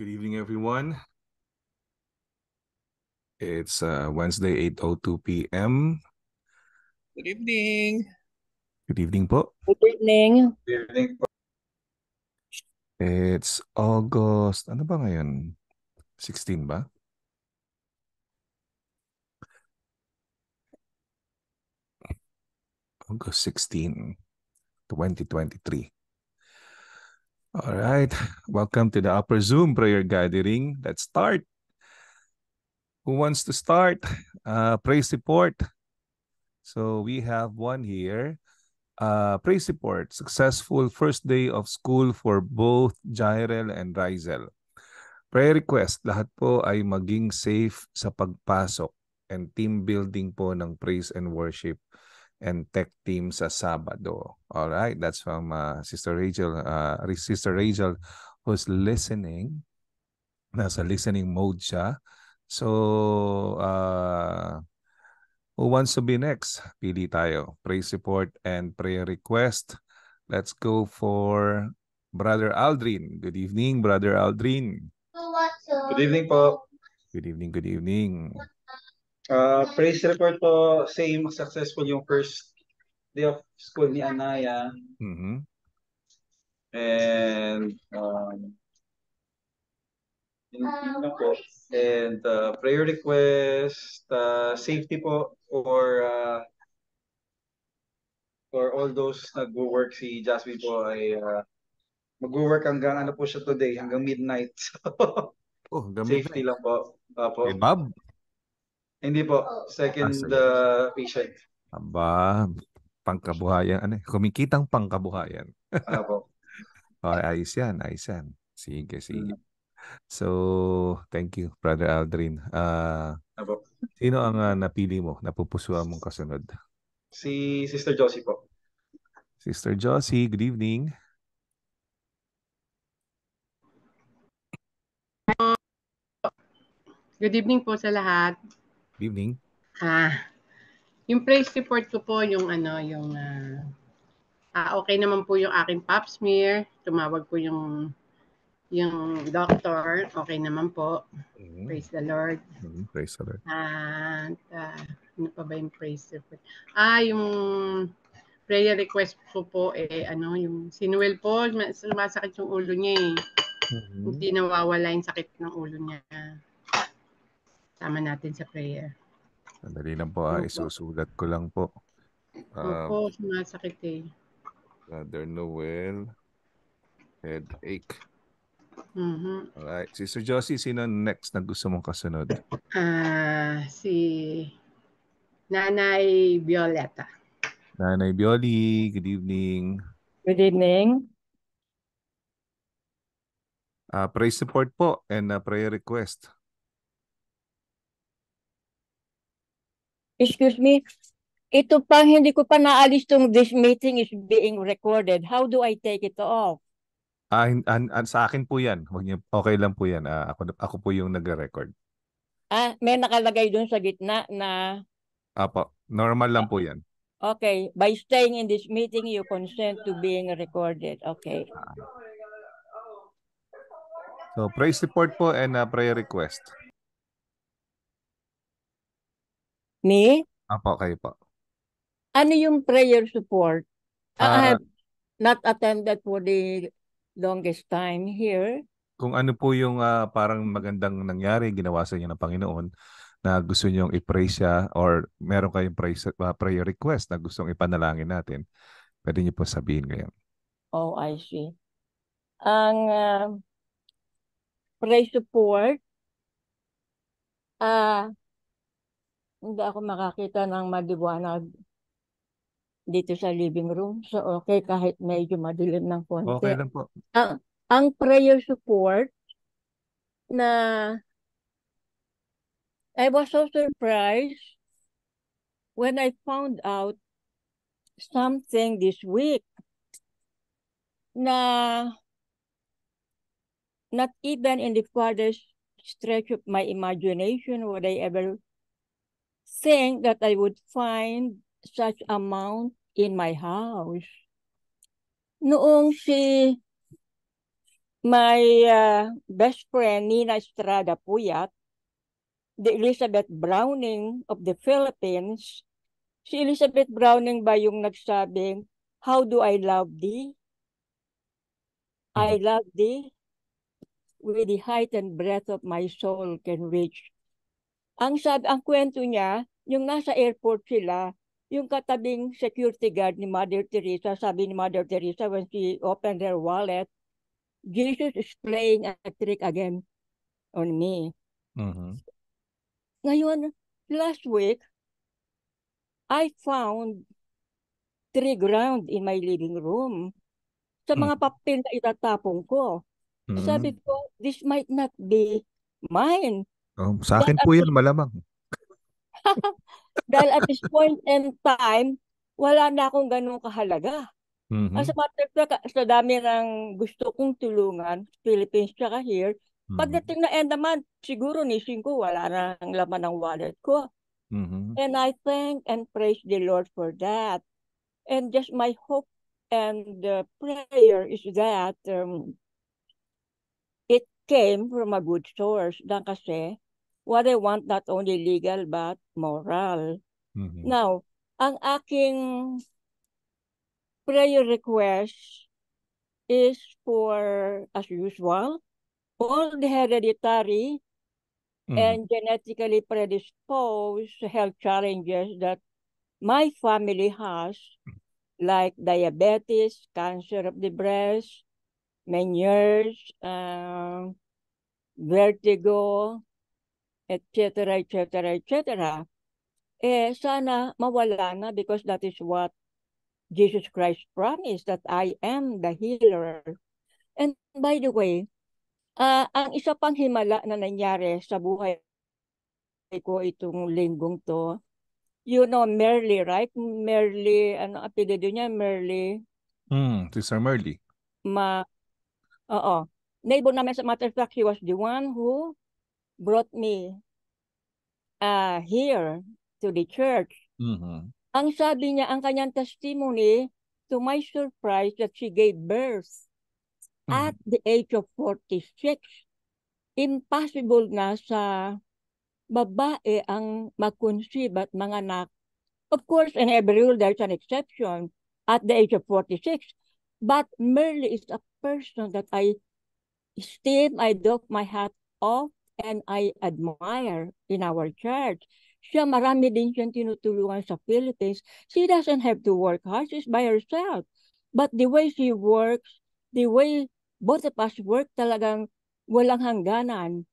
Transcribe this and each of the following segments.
Good evening, everyone. It's uh, Wednesday, 8.02 p.m. Good evening. Good evening po. Good evening. Good evening po. It's August, ano ba ngayon? 16 ba? August 16, 2023. All right. Welcome to the Upper Zoom prayer gathering. Let's start. Who wants to start? Uh, praise support. So we have one here. Uh, praise support. Successful first day of school for both Jairel and Rizel. Prayer request. Lahat po ay maging safe sa pagpasok and team building po ng praise and worship and Tech Team sa Sabado. All right, that's from uh, Sister Rachel, uh, Sister Rachel who's listening. Nasa listening mode siya. So, uh, who wants to be next? Pili tayo. Prayer support and prayer request. Let's go for Brother Aldrin. Good evening, Brother Aldrin. Good evening po. Good evening, good evening. Uh, praise report po, same successful yung first day of school ni Anaya. Mm-hmm. And um, yun, yun po. And uh, prayer request, uh, safety po or uh, for all those nag-work si Jasmine po ay uh, mag-work hanggang ano po siya today, hanggang midnight. oh, hanggang Safety lang po. Apo. Uh, hey, Bob, hindi po. Oh. Second ah, uh, patient. Aba, pangkabuhayan. Ano, kumikitang pangkabuhayan. Apo. Ano Ay, ayos yan, ayos yan. Sige, sige. Mm. So, thank you, Brother Aldrin. Uh, ah, Apo. Ano sino ang uh, napili mo, napupusuan mong kasunod? Si Sister Josie po. Sister Josie, good evening. Good evening po sa lahat. Good evening. Ah, yung praise report ko po, yung ano, yung uh, ah, okay naman po yung aking pap smear. Tumawag po yung yung doctor. Okay naman po. Mm-hmm. Praise the Lord. Mm-hmm. Praise the Lord. At uh, ano pa ba yung praise report? Ah, yung prayer request ko po, po eh ano yung sinuel po sumasakit yung ulo niya eh. Mm-hmm. Hindi nawawala yung sakit ng ulo niya. Sama natin sa prayer. Sandali lang po, ah. isusulat ko lang po. Um, Opo, sumasakit eh. Brother Noel, headache. Mm-hmm. Alright. Sister Josie, sino next na gusto mong kasunod? Ah, uh, si Nanay Violeta. Nanay Bioli, good evening. Good evening. Uh, praise support po and uh, prayer request. Excuse me. Ito pang hindi ko pa naalis tong this meeting is being recorded. How do I take it off? Ah, an, an, ah, ah, sa akin po 'yan. okay lang po 'yan. Ah, ako ako po yung nagre-record. Ah, may nakalagay doon sa gitna na Apo, normal lang po 'yan. Okay, by staying in this meeting you consent to being recorded. Okay. Ah. So, praise report po and uh, prayer request. Ni? Apo, kayo po. Ano yung prayer support? Ah, I have not attended for the longest time here. Kung ano po yung ah, parang magandang nangyari, ginawa sa inyo ng Panginoon, na gusto niyong i-pray siya or meron kayong praise, ah, prayer request na gustong ipanalangin natin, pwede niyo po sabihin ngayon. Oh, I see. Ang ah, prayer support, ah hindi ako makakita ng maliwanag dito sa living room. So okay, kahit medyo madilim ng konti. Okay lang po. Ang, ang prayer support na I was so surprised when I found out something this week na not even in the farthest stretch of my imagination would I ever think that I would find such amount in my house. Noong si my uh, best friend Nina Estrada Puyat, the Elizabeth Browning of the Philippines, si Elizabeth Browning ba yung nagsabing, How do I love thee? I mm-hmm. love thee with the height and breadth of my soul can reach ang, sab ang kwento niya, yung nasa airport sila, yung katabing security guard ni Mother Teresa, sabi ni Mother Teresa when she opened her wallet, Jesus is playing a trick again on me. Mm-hmm. Ngayon, last week, I found three ground in my living room sa mga mm-hmm. papel na itatapong ko. Mm-hmm. Sabi ko, this might not be mine. Um, sa akin po yan, malamang. Dahil at this point in time, wala na akong ganun kahalaga. Mm-hmm. As a matter of fact, sa dami nang gusto kong tulungan, Philippines tsaka here, mm-hmm. pagdating na end naman, siguro nising ko, wala na ang laman ng wallet ko. Mm-hmm. And I thank and praise the Lord for that. And just my hope and uh, prayer is that um, came from a good source lang kasi what I want not only legal but moral. Mm-hmm. Now, ang aking prayer request is for, as usual, all the hereditary mm-hmm. and genetically predisposed health challenges that my family has, like diabetes, cancer of the breast, meniere's, uh, vertigo, etc., etc., etc., eh sana mawala na because that is what Jesus Christ promised that I am the healer. And by the way, uh, ang isa pang himala na nangyari sa buhay ko itong linggong to, you know, Merly, right? Merly, ano apelido niya? Merly. Hmm, si Sir Merly. Ma, oo neighbor namin sa matter of fact, he was the one who brought me uh, here to the church. Mm-hmm. Ang sabi niya, ang kanyang testimony, to my surprise that she gave birth mm-hmm. at the age of 46. Impossible na sa babae ang mag-conceive at manganak. Of course, in every rule, there's an exception at the age of 46. But merely is a person that I Steve, I took my hat off and I admire in our church. Siya marami din siyang tinutulungan sa Philippines. She doesn't have to work hard. She's by herself. But the way she works, the way both of us work talagang walang hangganan.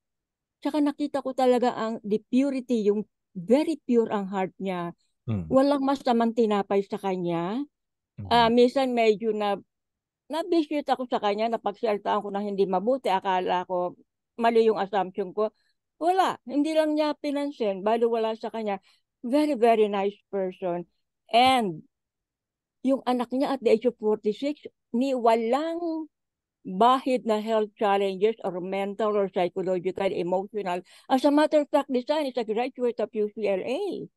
Tsaka nakita ko talaga ang the purity, yung very pure ang heart niya. Mm. Walang masamang tinapay sa kanya. Mm-hmm. Uh, minsan medyo na na-visit ako sa kanya, napagsaltaan ko na hindi mabuti. Akala ko, mali yung assumption ko. Wala, hindi lang niya pinansin. Bali wala sa kanya. Very, very nice person. And yung anak niya at the age of 46, ni walang bahid na health challenges or mental or psychological, emotional. As a matter of fact, this son is a graduate of UCLA.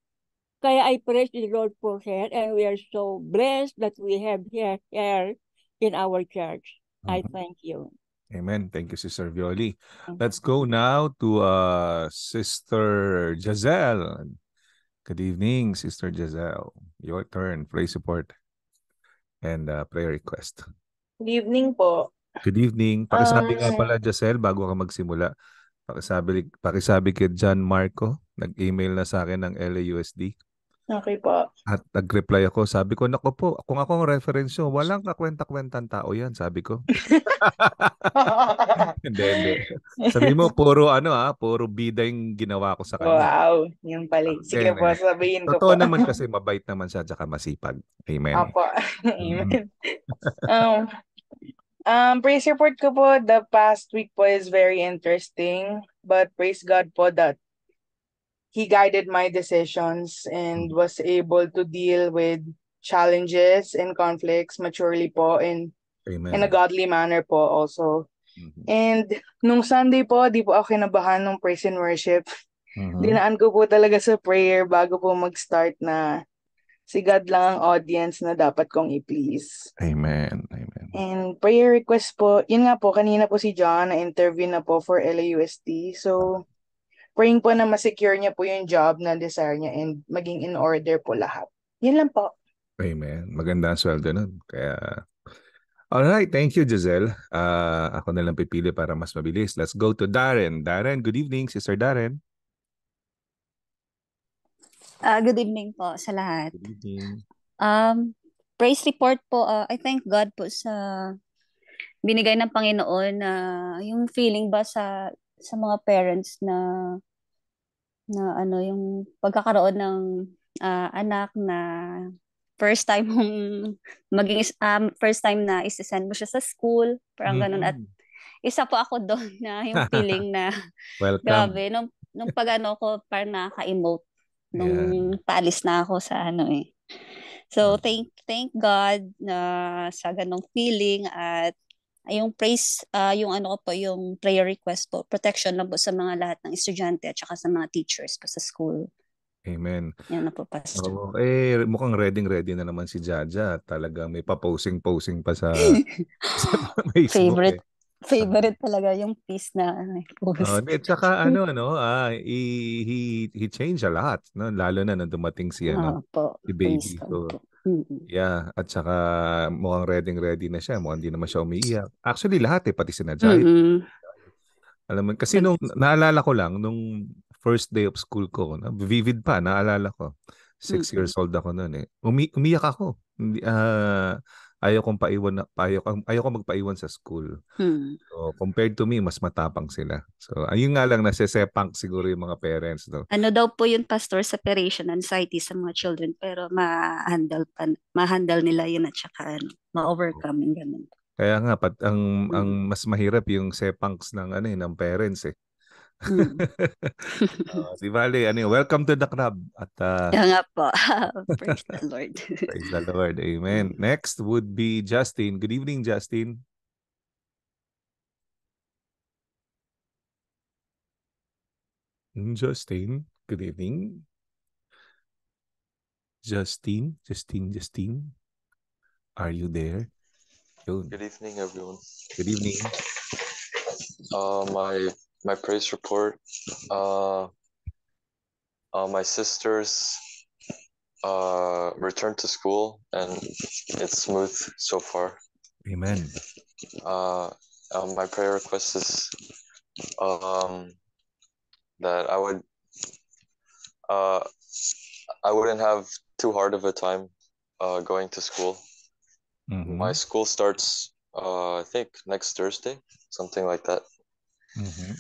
Kaya I praise the Lord for her and we are so blessed that we have her here in our church. Mm-hmm. I thank you. Amen. Thank you, Sister Violi. Mm-hmm. Let's go now to uh, Sister Giselle. Good evening, Sister Giselle. Your turn. Pray support and uh, prayer request. Good evening po. Good evening. Pakisabi um, nga pala, Giselle, bago ka magsimula. Pakisabi, pakisabi kay John Marco. Nag-email na sa akin ng LAUSD. Okay po. At nag-reply ako, sabi ko, nako po, kung ako ang reference nyo, walang kakwenta-kwentang tao yan, sabi ko. hindi, hindi. Sabi mo, puro ano ah, puro bida yung ginawa ko sa kanya. Wow, yun pala. Sige okay, po, sabihin ko Totoo po. naman kasi mabait naman siya, tsaka masipag. Amen. Opo. Mm. Amen. um, um, praise report ko po, the past week po is very interesting. But praise God po that he guided my decisions and mm. was able to deal with challenges and conflicts maturely po in Amen. in a godly manner po also. Mm-hmm. And nung Sunday po, di po ako kinabahan ng praise and worship. Mm-hmm. Dinaan ko po talaga sa prayer bago po mag-start na si God lang ang audience na dapat kong i-please. Amen. Amen. And prayer request po, yun nga po, kanina po si John na-interview na po for LAUST. So, praying po na ma-secure niya po yung job na desire niya and maging in order po lahat. Yan lang po. Amen. Maganda ang sweldo nun. Kaya, All right, Thank you, Giselle. Uh, ako na lang pipili para mas mabilis. Let's go to Darren. Darren, good evening, Sister Darren. Uh, good evening po sa lahat. Good evening. Um, praise report po. Uh, I thank God po sa binigay ng Panginoon na uh, yung feeling ba sa sa mga parents na na ano yung pagkakaroon ng uh, anak na first time mong maging um, first time na isi-send mo siya sa school parang mm. ganun at isa po ako doon na yung feeling na Welcome. grabe nung nung pag ano ko par nakaka-emote nung yeah. paalis na ako sa ano eh so mm. thank thank God na sa ganung feeling at Ah, yung praise, uh, yung ano po, yung prayer request po, protection lang po sa mga lahat ng estudyante at saka sa mga teachers po sa school. Amen. Yan na po, Pastor. Oo, eh, mukhang ready-ready na naman si Jaja. Talagang may pa-posing-posing pa sa, sa Facebook. Favorite. Eh. Favorite talaga yung piece na post. Uh, at saka ano, ano, uh, he, he, he changed a lot. No? Lalo na nung dumating si, ano, oh, po, si baby. So, mm Yeah, at saka mukhang ready-ready na siya. Mukhang hindi naman siya umiiyak. Actually, lahat eh, pati si Najai. Mm-mm. Alam mo, kasi nung naalala ko lang, nung first day of school ko, vivid pa, naalala ko. Six mm-hmm. years old ako noon eh. Umi- umiyak ako. Hindi, uh, ayaw kong paiwan na ayaw, ayaw kong magpaiwan sa school. Hmm. So, compared to me, mas matapang sila. So, ayun nga lang nasesepang siguro yung mga parents. No? Ano daw po yung pastor separation anxiety sa mga children pero ma-handle pa, ma-handle nila yun at saka ano, ma-overcome yung ganun. Kaya nga pat ang hmm. ang mas mahirap yung sepangs ng ano eh, ng parents eh. Mm. uh, ano, welcome to the club. At, uh, yeah nga po. Praise the Lord. Praise the Lord. Amen. Mm. Next would be Justin. Good evening, Justin. Hmm, Justin, good evening. Justin, Justin, Justin, are you there? Good evening, everyone. Good evening. Uh, um, my my praise report, uh, uh, my sister's uh, returned to school, and it's smooth so far. Amen. Uh, um, my prayer request is um, that I would uh, I wouldn't have too hard of a time uh, going to school. Mm-hmm. My school starts uh, I think next Thursday, something like that. Mm-hmm.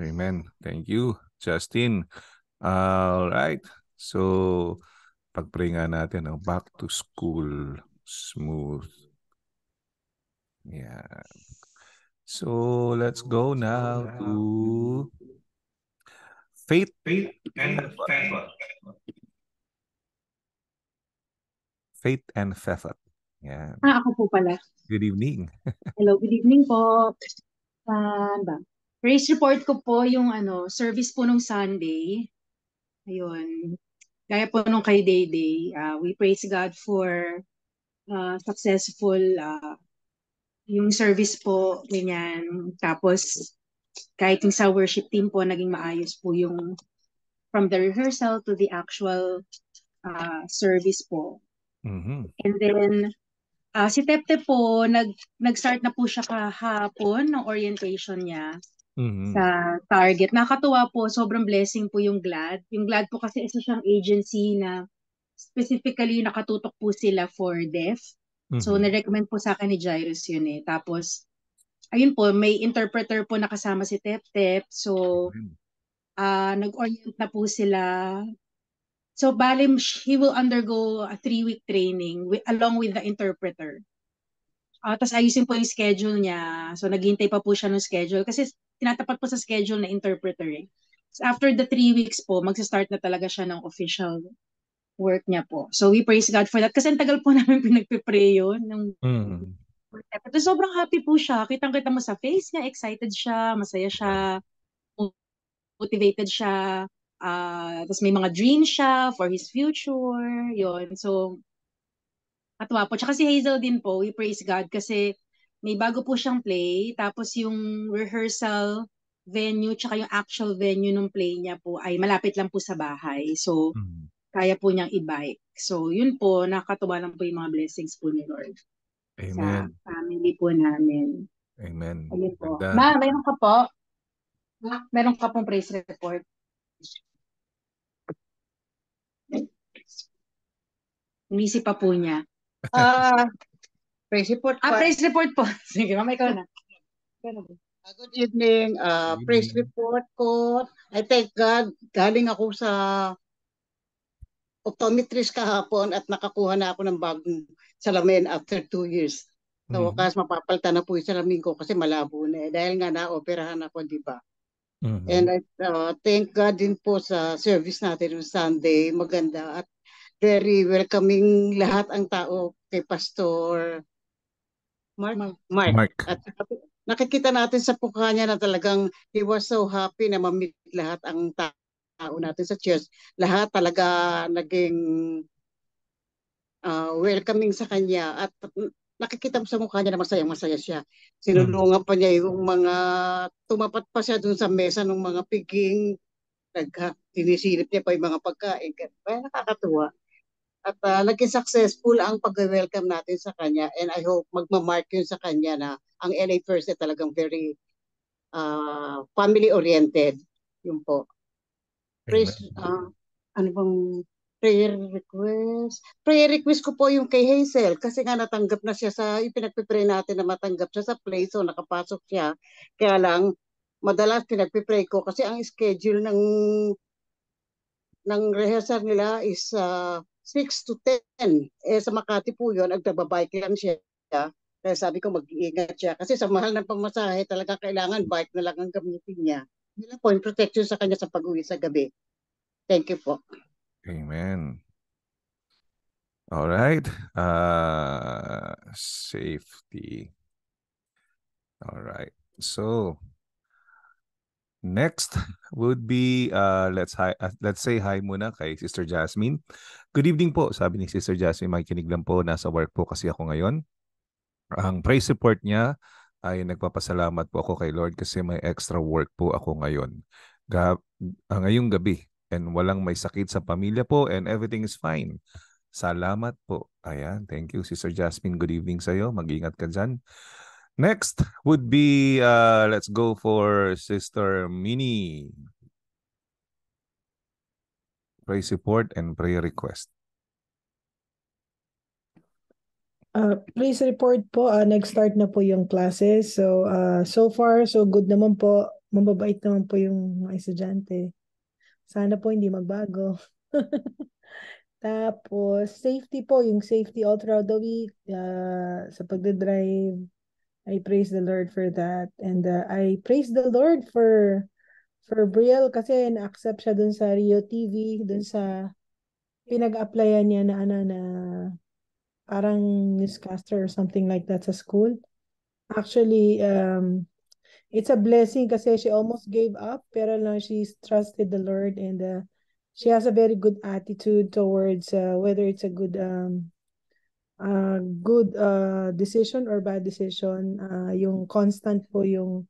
Amen. Thank you, Justin. All right. So, pag-pray nga natin, no? back to school, smooth. Yeah. So, let's go now to faith, faith and faith. Faith and Fefat. Yeah. Ah, ako po pala. Good evening. Hello, good evening po. Saan ba? race report ko po yung ano, service po nung Sunday. Ayun. Gaya po nung kay Day Day, uh, we praise God for uh, successful uh, yung service po, ganyan. Tapos, kahit yung sa worship team po, naging maayos po yung from the rehearsal to the actual uh, service po. Mm-hmm. And then, uh, si Tepte po, nag, nag-start na po siya kahapon ng orientation niya mm-hmm. sa Target. Nakatuwa po, sobrang blessing po yung GLAD. Yung GLAD po kasi isa siyang agency na specifically nakatutok po sila for deaf. Mm-hmm. So, nirecommend po sa akin ni Jairus yun eh. Tapos, ayun po, may interpreter po nakasama si Tep Tep. So, uh, nag-orient na po sila. So, bali, he will undergo a three-week training with, along with the interpreter. Uh, ah, Tapos ayusin po yung schedule niya. So, naghihintay pa po siya ng schedule. Kasi tinatapat po sa schedule na interpreter eh. So after the three weeks po, magsa-start na talaga siya ng official work niya po. So we praise God for that. Kasi ang tagal po namin pinagpipray yun. Nung... Mm. Mm-hmm. Pero sobrang happy po siya. Kitang-kita mo sa face niya, excited siya, masaya siya, motivated siya. Uh, tapos may mga dream siya for his future. yon So, katuwa po. Tsaka si Hazel din po, we praise God kasi may bago po siyang play, tapos yung rehearsal venue tsaka yung actual venue ng play niya po ay malapit lang po sa bahay. So, mm-hmm. kaya po niyang i-bike. So, yun po, nakatuwa lang po yung mga blessings po ni Lord. Amen. Sa family po namin. Amen. Ayun po. Ganda. Ma, mayroon ka po? Ma, mayroon ka pong praise report? Umisi pa po niya. Ah, uh, Praise report. Ah, pa. report po. Sige, mama, ikaw na. Good evening. Uh, Good report ko. I thank God. Galing ako sa optometrist kahapon at nakakuha na ako ng bagong salamin after two years. Sa so, mm-hmm. wakas, mapapalitan na po yung salamin ko kasi malabo na eh. Dahil nga na-operahan ako, di ba? Mm-hmm. And I uh, thank God din po sa service natin on Sunday. Maganda at very welcoming lahat ang tao kay Pastor Mark? Mark. Mark. At nakikita natin sa mukha niya na talagang he was so happy na mamit lahat ang tao natin sa church. Lahat talaga naging uh, welcoming sa kanya at nakikita mo sa mukha niya na masaya-masaya siya. Sinulungan pa niya yung mga, tumapat pa siya dun sa mesa ng mga piging, nag, tinisilip niya pa yung mga pagkain. Kaya nakakatuwa at uh, naging successful ang pag-welcome natin sa kanya and I hope magmamark yun sa kanya na ang LA First ay talagang very uh, family-oriented. Yun po. Praise, uh, ano bang prayer request? Prayer request ko po yung kay Hazel kasi nga natanggap na siya sa, ipinagpipray natin na matanggap siya sa place so nakapasok siya. Kaya lang, madalas pinagpipray ko kasi ang schedule ng ng rehearsal nila is uh, 6 to 10. Eh, sa Makati po yun, nagbabike lang siya. Kaya sabi ko, mag-iingat siya. Kasi sa mahal ng pamasahe, talaga kailangan bike na lang ang gamitin niya. Yun po, yung protection sa kanya sa pag-uwi sa gabi. Thank you po. Amen. All right. Uh, ah, safety. All right. So, Next would be uh, let's hi, uh, let's say hi muna kay Sister Jasmine. Good evening po, sabi ni Sister Jasmine, makikinig lang po, nasa work po kasi ako ngayon. Ang praise support niya ay nagpapasalamat po ako kay Lord kasi may extra work po ako ngayon. Ga ah, ngayong gabi and walang may sakit sa pamilya po and everything is fine. Salamat po. Ayan, thank you Sister Jasmine. Good evening sa iyo. Mag-ingat ka diyan. Next would be uh, let's go for Sister Mini. Pray support and prayer request. Uh, please report po, uh, nag-start na po yung classes. So, uh, so far, so good naman po. Mababait naman po yung mga estudyante. Sana po hindi magbago. Tapos, safety po, yung safety all throughout the week, uh, sa pagdadrive, I praise the Lord for that. And uh, I praise the Lord for for Brielle kasi na-accept siya dun sa Rio TV, dun sa pinag-applyan niya na ano na parang newscaster or something like that sa school. Actually, um, it's a blessing kasi she almost gave up pero lang she's trusted the Lord and uh, she has a very good attitude towards uh, whether it's a good um, uh, good uh, decision or bad decision, uh, yung constant po yung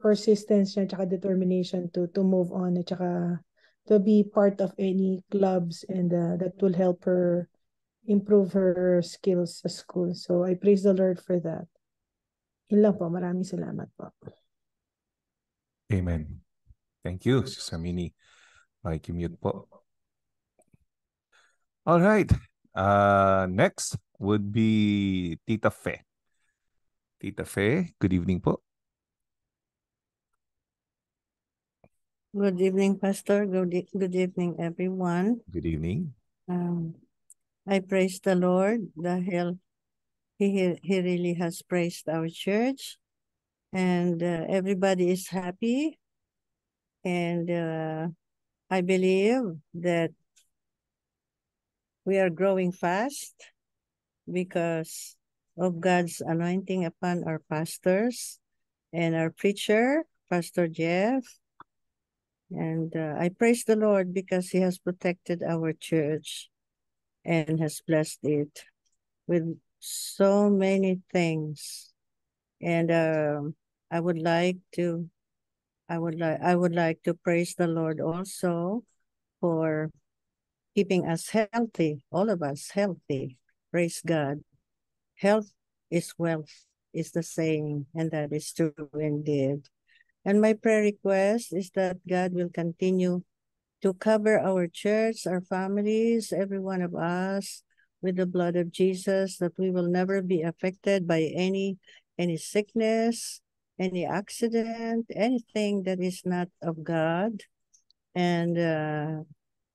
persistence niya determination to to move on at to be part of any clubs and uh, that will help her improve her skills sa school. So I praise the Lord for that. Yun lang po. Maraming salamat po. Amen. Thank you, Samini. Mike, mute po. All right. Uh, next, would be Tita Fe. Tita Fe, good evening po. Good evening, Pastor. Good, e good evening, everyone. Good evening. Um, I praise the Lord. The hell, he, he really has praised our church. And uh, everybody is happy. And uh, I believe that we are growing fast because of God's anointing upon our pastors and our preacher, Pastor Jeff. And uh, I praise the Lord because he has protected our church and has blessed it with so many things. And uh, I would like to I would like I would like to praise the Lord also for keeping us healthy, all of us healthy. Praise God. Health is wealth is the saying, and that is true indeed. And my prayer request is that God will continue to cover our church, our families, every one of us with the blood of Jesus, that we will never be affected by any any sickness, any accident, anything that is not of God. And uh,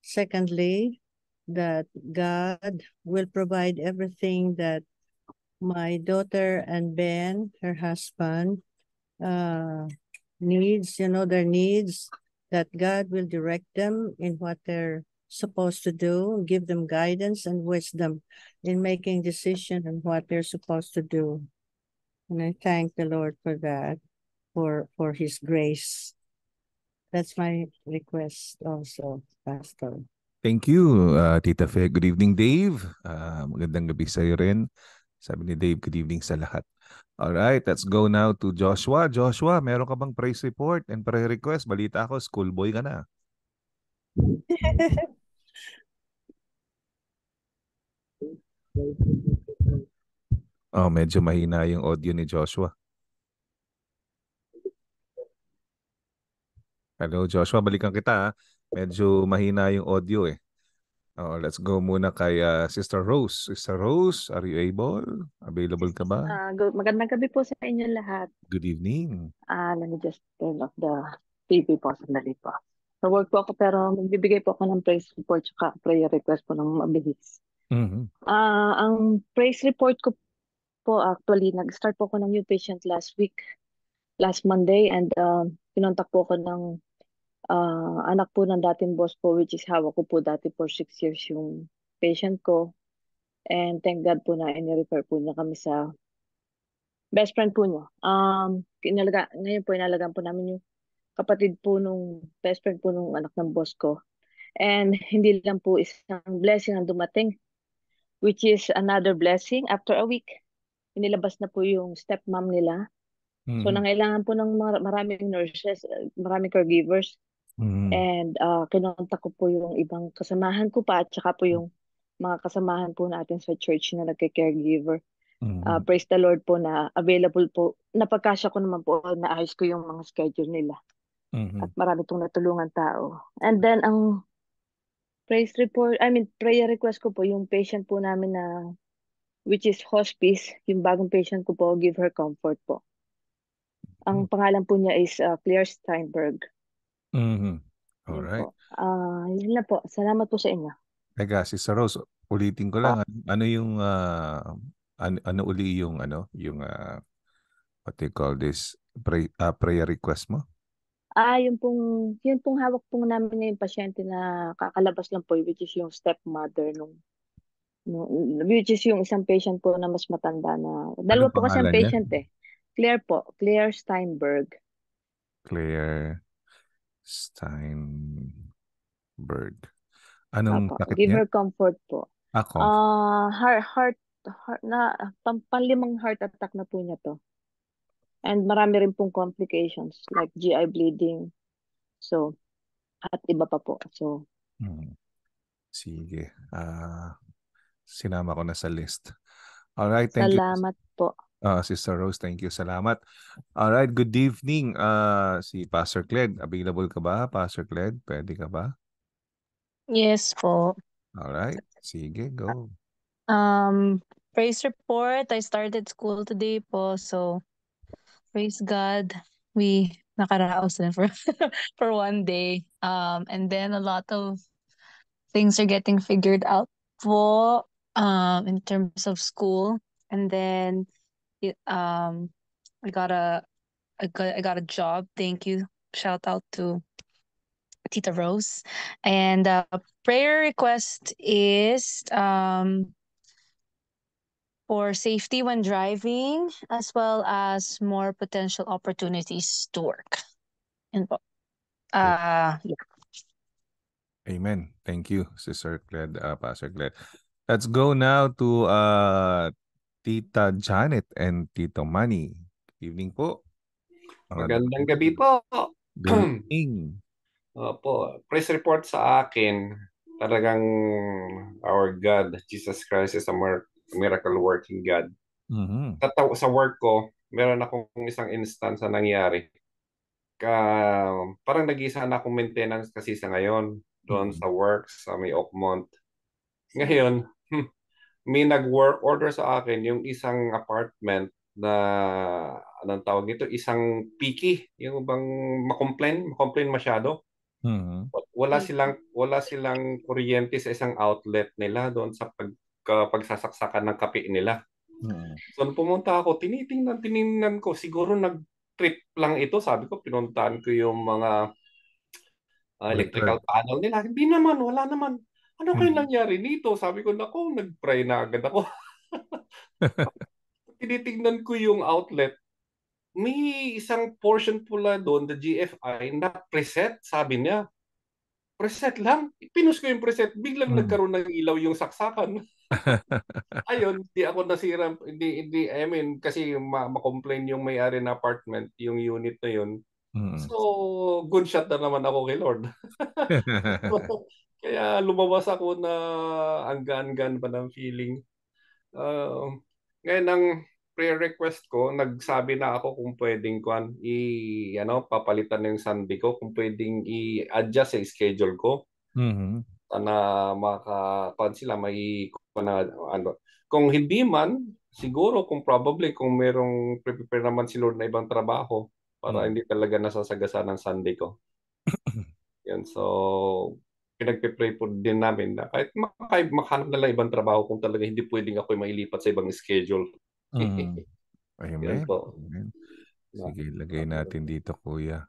secondly, that God will provide everything that my daughter and Ben, her husband, uh, needs, you know, their needs, that God will direct them in what they're supposed to do, give them guidance and wisdom in making decision and what they're supposed to do. And I thank the Lord for that, for for his grace. That's my request also, Pastor. Thank you, uh, Tita Fe. Good evening, Dave. Uh, magandang gabi sa iyo rin. Sabi ni Dave, good evening sa lahat. All right, let's go now to Joshua. Joshua, meron ka bang praise report and prayer request? Balita ako, schoolboy ka na. oh, medyo mahina yung audio ni Joshua. Hello, Joshua. Balikan kita. Ha? Medyo mahina yung audio eh. Oh, let's go muna kay uh, Sister Rose. Sister Rose, are you able? Available ka ba? Uh, ah, good, magandang gabi po sa inyo lahat. Good evening. Uh, let me just turn off the TV po, sandali po. Sa work po ako pero magbibigay po ako ng praise report at prayer request po ng mabilis. Mm-hmm. Uh, ang praise report ko po actually, nag-start po ako ng new patient last week, last Monday and uh, um, pinontak po ako ng uh, anak po ng dating boss ko which is hawak ko po dati for six years yung patient ko. And thank God po na ini-refer po niya kami sa best friend po niya. Um, inalaga, ngayon po inalagaan po namin yung kapatid po nung best friend po nung anak ng boss ko. And hindi lang po isang blessing ang dumating, which is another blessing. After a week, inilabas na po yung stepmom nila. So, mm-hmm. nangailangan po ng mar- maraming nurses, eh, maraming caregivers Mm. And uh, kinontak ko po yung ibang kasamahan ko pa at saka po yung mga kasamahan po natin sa church na nagke-caregiver. Ah, Mm. praise the Lord po na available po. Napagkasya ko naman po, na ayos ko yung mga schedule nila. Mm-hmm. At Mm. marami pong natulungan tao. And then ang praise report, I mean prayer request ko po, yung patient po namin na which is hospice, yung bagong patient ko po, give her comfort po. Ang pangalan po niya is ah, Claire Steinberg. Mhm. Yun Alright. po. Ah, yun lang po. Salamat po sa inyo. Teka, si Rose, ulitin ko lang. Ah. Ano, yung, ah, ano, ano uli yung, ano, yung, ah, what do you call this, Pray, ah, prayer request mo? Ah, yun pong, yun pong hawak pong namin ng pasyente na kakalabas lang po, which is yung stepmother nung, nung which is yung isang patient po na mas matanda na, dalawa Anong po kasi ang pangalan niya? patient eh. Claire po, Claire Steinberg. Claire Steinberg. Anong Apo, sakit give niya? her comfort po. Ako. uh, ah, heart, heart, heart na pang, panlimang heart attack na po niya to. And marami rin pong complications like GI bleeding. So, at iba pa po. So, hmm. Sige. uh, sinama ko na sa list. All right, thank Salamat you. Salamat po. Uh, ah, Sister Rose, thank you. Salamat. All right, good evening. Uh, si Pastor Cled, available ka ba? Pastor Cled, pwede ka ba? Yes po. All right. Sige, go. Um, praise report. I started school today po. So, praise God. We nakaraos na for, for one day. Um, and then a lot of things are getting figured out po um, in terms of school. And then um I got a I got I got a job. Thank you. Shout out to Tita Rose. And uh, prayer request is um for safety when driving, as well as more potential opportunities to work. And uh, yeah. Amen. Thank you, Sister Glad, uh, Pastor Glad. Let's go now to uh Tita Janet and Tito Manny. Good evening po. Magandang gabi po. Good evening. Opo, press report sa akin, talagang our God, Jesus Christ is a miracle working God. Mm-hmm. Sa, work ko, meron akong isang instance na nangyari. Ka, parang nag-isa na akong maintenance kasi sa ngayon doon mm-hmm. sa work sa may Oakmont. Ngayon, hmm, may nag-work order sa akin yung isang apartment na anong tawag ito isang picky, yung bang makomplain, makomplain masyado. Mm-hmm. Wala mm-hmm. silang wala silang kuryente sa isang outlet nila doon sa pag uh, pagsasaksakan ng kape nila. Mm-hmm. So pumunta ako, tinitingnan tiningnan ko, siguro nag-trip lang ito, sabi ko pinuntahan ko yung mga uh, electrical panel nila. Hindi naman, wala naman ano kayo mm. nangyari nito? Sabi ko, nako, nag-pray na agad ako. Tinitignan ko yung outlet. May isang portion pula doon, the GFI, na preset, sabi niya. Preset lang. Pinus ko yung preset. Biglang hmm. nagkaroon ng ilaw yung saksakan. Ayun, hindi ako nasira. Hindi, hindi, I mean, kasi ma- complain yung may-ari na apartment, yung unit na yun Mm. So, good shot na naman ako kay Lord. so, kaya lumabas ako na ang gan-gan pa ng feeling. Uh, ngayon, ang prayer request ko, nagsabi na ako kung pwedeng kwan, i, ano, papalitan na yung Sunday ko, kung pwedeng i-adjust sa schedule ko. Mhm. hmm Sana makakuan sila, may na, ano. Kung hindi man, siguro kung probably kung merong prepare naman si Lord na ibang trabaho, para hmm. hindi talaga nasasagasan ng Sunday ko. Yan, so pinagpe-pray po din namin na kahit makaib, makahanap na lang ibang trabaho kung talaga hindi pwedeng ako mailipat sa ibang schedule. Mm. Amen. Yan po. Amen. Sige, lagay natin dito, kuya.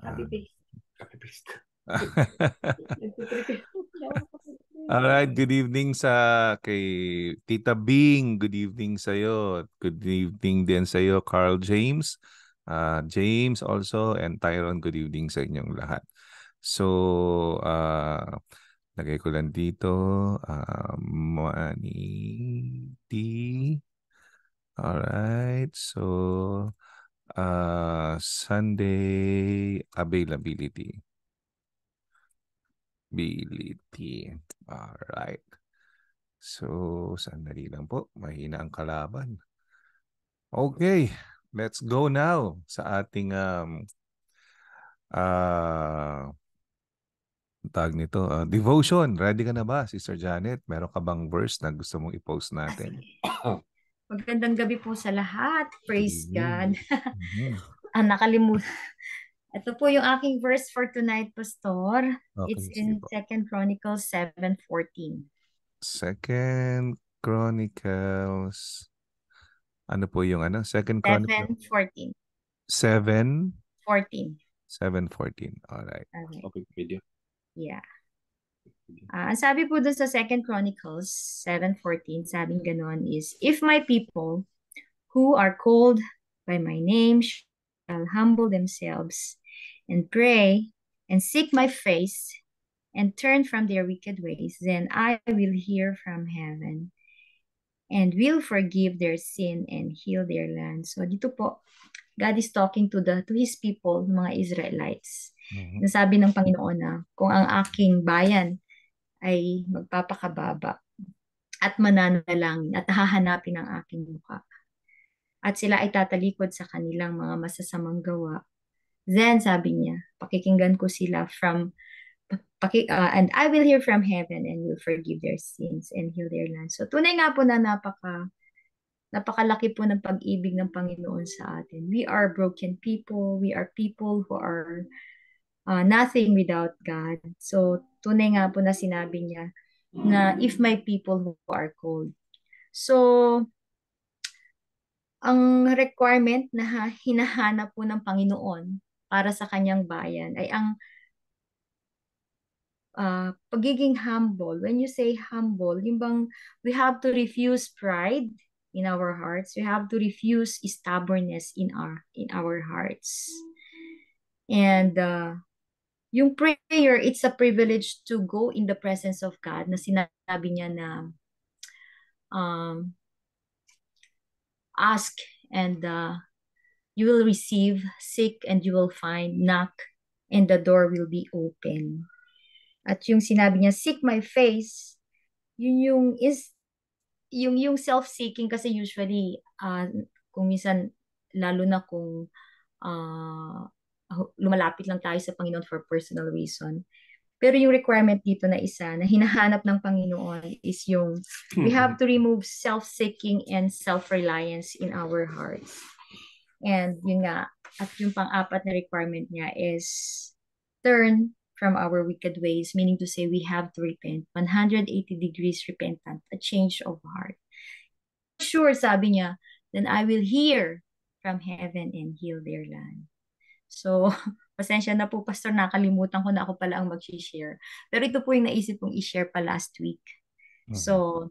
Ah. Copy paste. Copy Alright, good evening sa kay Tita Bing. Good evening sa iyo. Good evening din sa iyo, Carl James uh, James also, and Tyron, good evening sa inyong lahat. So, uh, lagay ko lang dito, uh, ah, Maniti. Alright, so uh, Sunday availability. Ability. Alright. So, sandali lang po. Mahina ang kalaban. Okay let's go now sa ating um uh, ah, tag nito, uh, devotion. Ready ka na ba, Sister Janet? Meron ka bang verse na gusto mong i-post natin? Magandang gabi po sa lahat. Praise mm-hmm. God. mm-hmm. ah, nakalimutan. Ito po yung aking verse for tonight, Pastor. Okay, It's in po. 2 Chronicles 7.14. Second Chronicles Ano po yung ano? Second Chronicles? 7.14. 7? 14. 7.14. Alright. Okay. okay video. Yeah. Uh, sabi po dun sa Second Chronicles 7.14, sabing ganon is, If my people, who are called by my name, shall humble themselves and pray and seek my face and turn from their wicked ways, then I will hear from heaven and will forgive their sin and heal their land. So dito po, God is talking to the to his people, mga Israelites. Mm-hmm. Nasabi ng Panginoon na kung ang aking bayan ay magpapakababa at mananalangin at hahanapin ang aking mukha at sila ay tatalikod sa kanilang mga masasamang gawa. Then sabi niya, pakikinggan ko sila from paki, uh, and I will hear from heaven and will forgive their sins and heal their land. So tunay nga po na napaka napakalaki po ng pag-ibig ng Panginoon sa atin. We are broken people. We are people who are uh, nothing without God. So tunay nga po na sinabi niya na if my people who are cold. So ang requirement na hinahanap po ng Panginoon para sa kanyang bayan ay ang uh, pagiging humble. When you say humble, yung bang we have to refuse pride in our hearts. We have to refuse stubbornness in our in our hearts. And uh, yung prayer, it's a privilege to go in the presence of God na sinabi niya na um, ask and uh, you will receive, seek and you will find, knock and the door will be open. At yung sinabi niya, seek my face, yun yung is yung yung self-seeking kasi usually uh, kung minsan lalo na kung uh, lumalapit lang tayo sa Panginoon for personal reason. Pero yung requirement dito na isa na hinahanap ng Panginoon is yung we have to remove self-seeking and self-reliance in our hearts. And yun nga, at yung pang-apat na requirement niya is turn from our wicked ways, meaning to say we have to repent. 180 degrees repentant, a change of heart. Sure, sabi niya, then I will hear from heaven and heal their land. So, pasensya na po, Pastor, nakalimutan ko na ako pala ang mag-share. Pero ito po yung naisip kong i-share pa last week. Mm-hmm. So,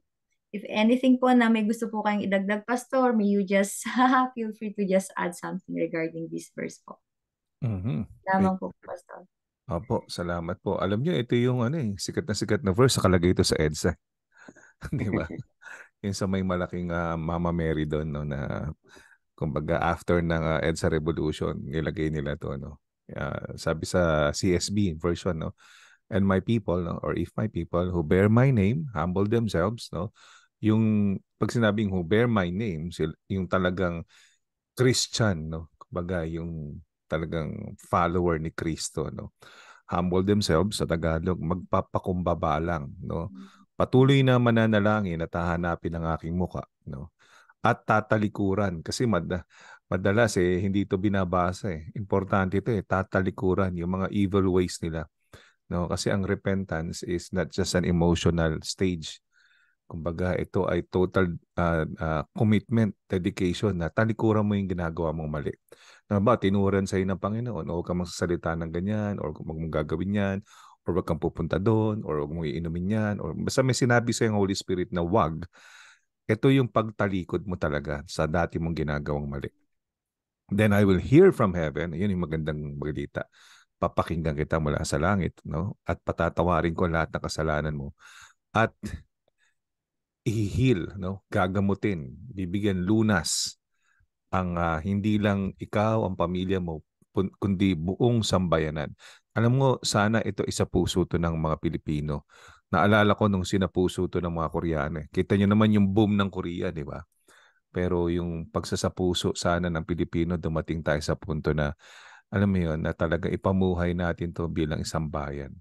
if anything po na may gusto po kayong idagdag, Pastor, may you just feel free to just add something regarding this verse po. Mm-hmm. Lamang po, Pastor. Opo, salamat po. Alam niyo, ito yung ano eh, sikat na sikat na verse, nakalagay ito sa EDSA. Di ba? yung sa may malaking uh, Mama Mary doon, no, na kumbaga after ng uh, EDSA Revolution, nilagay nila to no. Uh, ah, sabi sa CSB version, no, and my people, no, or if my people who bear my name, humble themselves, no, yung pag sinabing who bear my name, yung talagang Christian, no, kumbaga yung talagang follower ni Kristo no humble themselves sa Tagalog magpapakumbaba lang no mm. patuloy na mananalangin at hahanapin ang aking muka no at tatalikuran kasi mad madalas eh hindi ito binabasa eh importante ito eh tatalikuran yung mga evil ways nila no kasi ang repentance is not just an emotional stage Kumbaga, ito ay total uh, uh, commitment, dedication na talikuran mo yung ginagawa mong mali na ba tinuran sa'yo ng Panginoon o huwag kang magsasalita ng ganyan or huwag mong gagawin yan or huwag kang pupunta doon or huwag mong iinumin yan or basta may sinabi sa'yo ng Holy Spirit na wag, ito yung pagtalikod mo talaga sa dati mong ginagawang mali. Then I will hear from heaven, yun yung magandang balita. Papakinggan kita mula sa langit, no? At patatawarin ko lahat ng kasalanan mo. At ihihil, no? Gagamutin, bibigyan lunas ang uh, hindi lang ikaw, ang pamilya mo, kundi buong sambayanan. Alam mo, sana ito isa puso to ng mga Pilipino. Naalala ko nung sinapuso to ng mga Koreano. Eh. Kita nyo naman yung boom ng Korea, di ba? Pero yung pagsasapuso sana ng Pilipino, dumating tayo sa punto na, alam mo yun, na talaga ipamuhay natin to bilang isang bayan.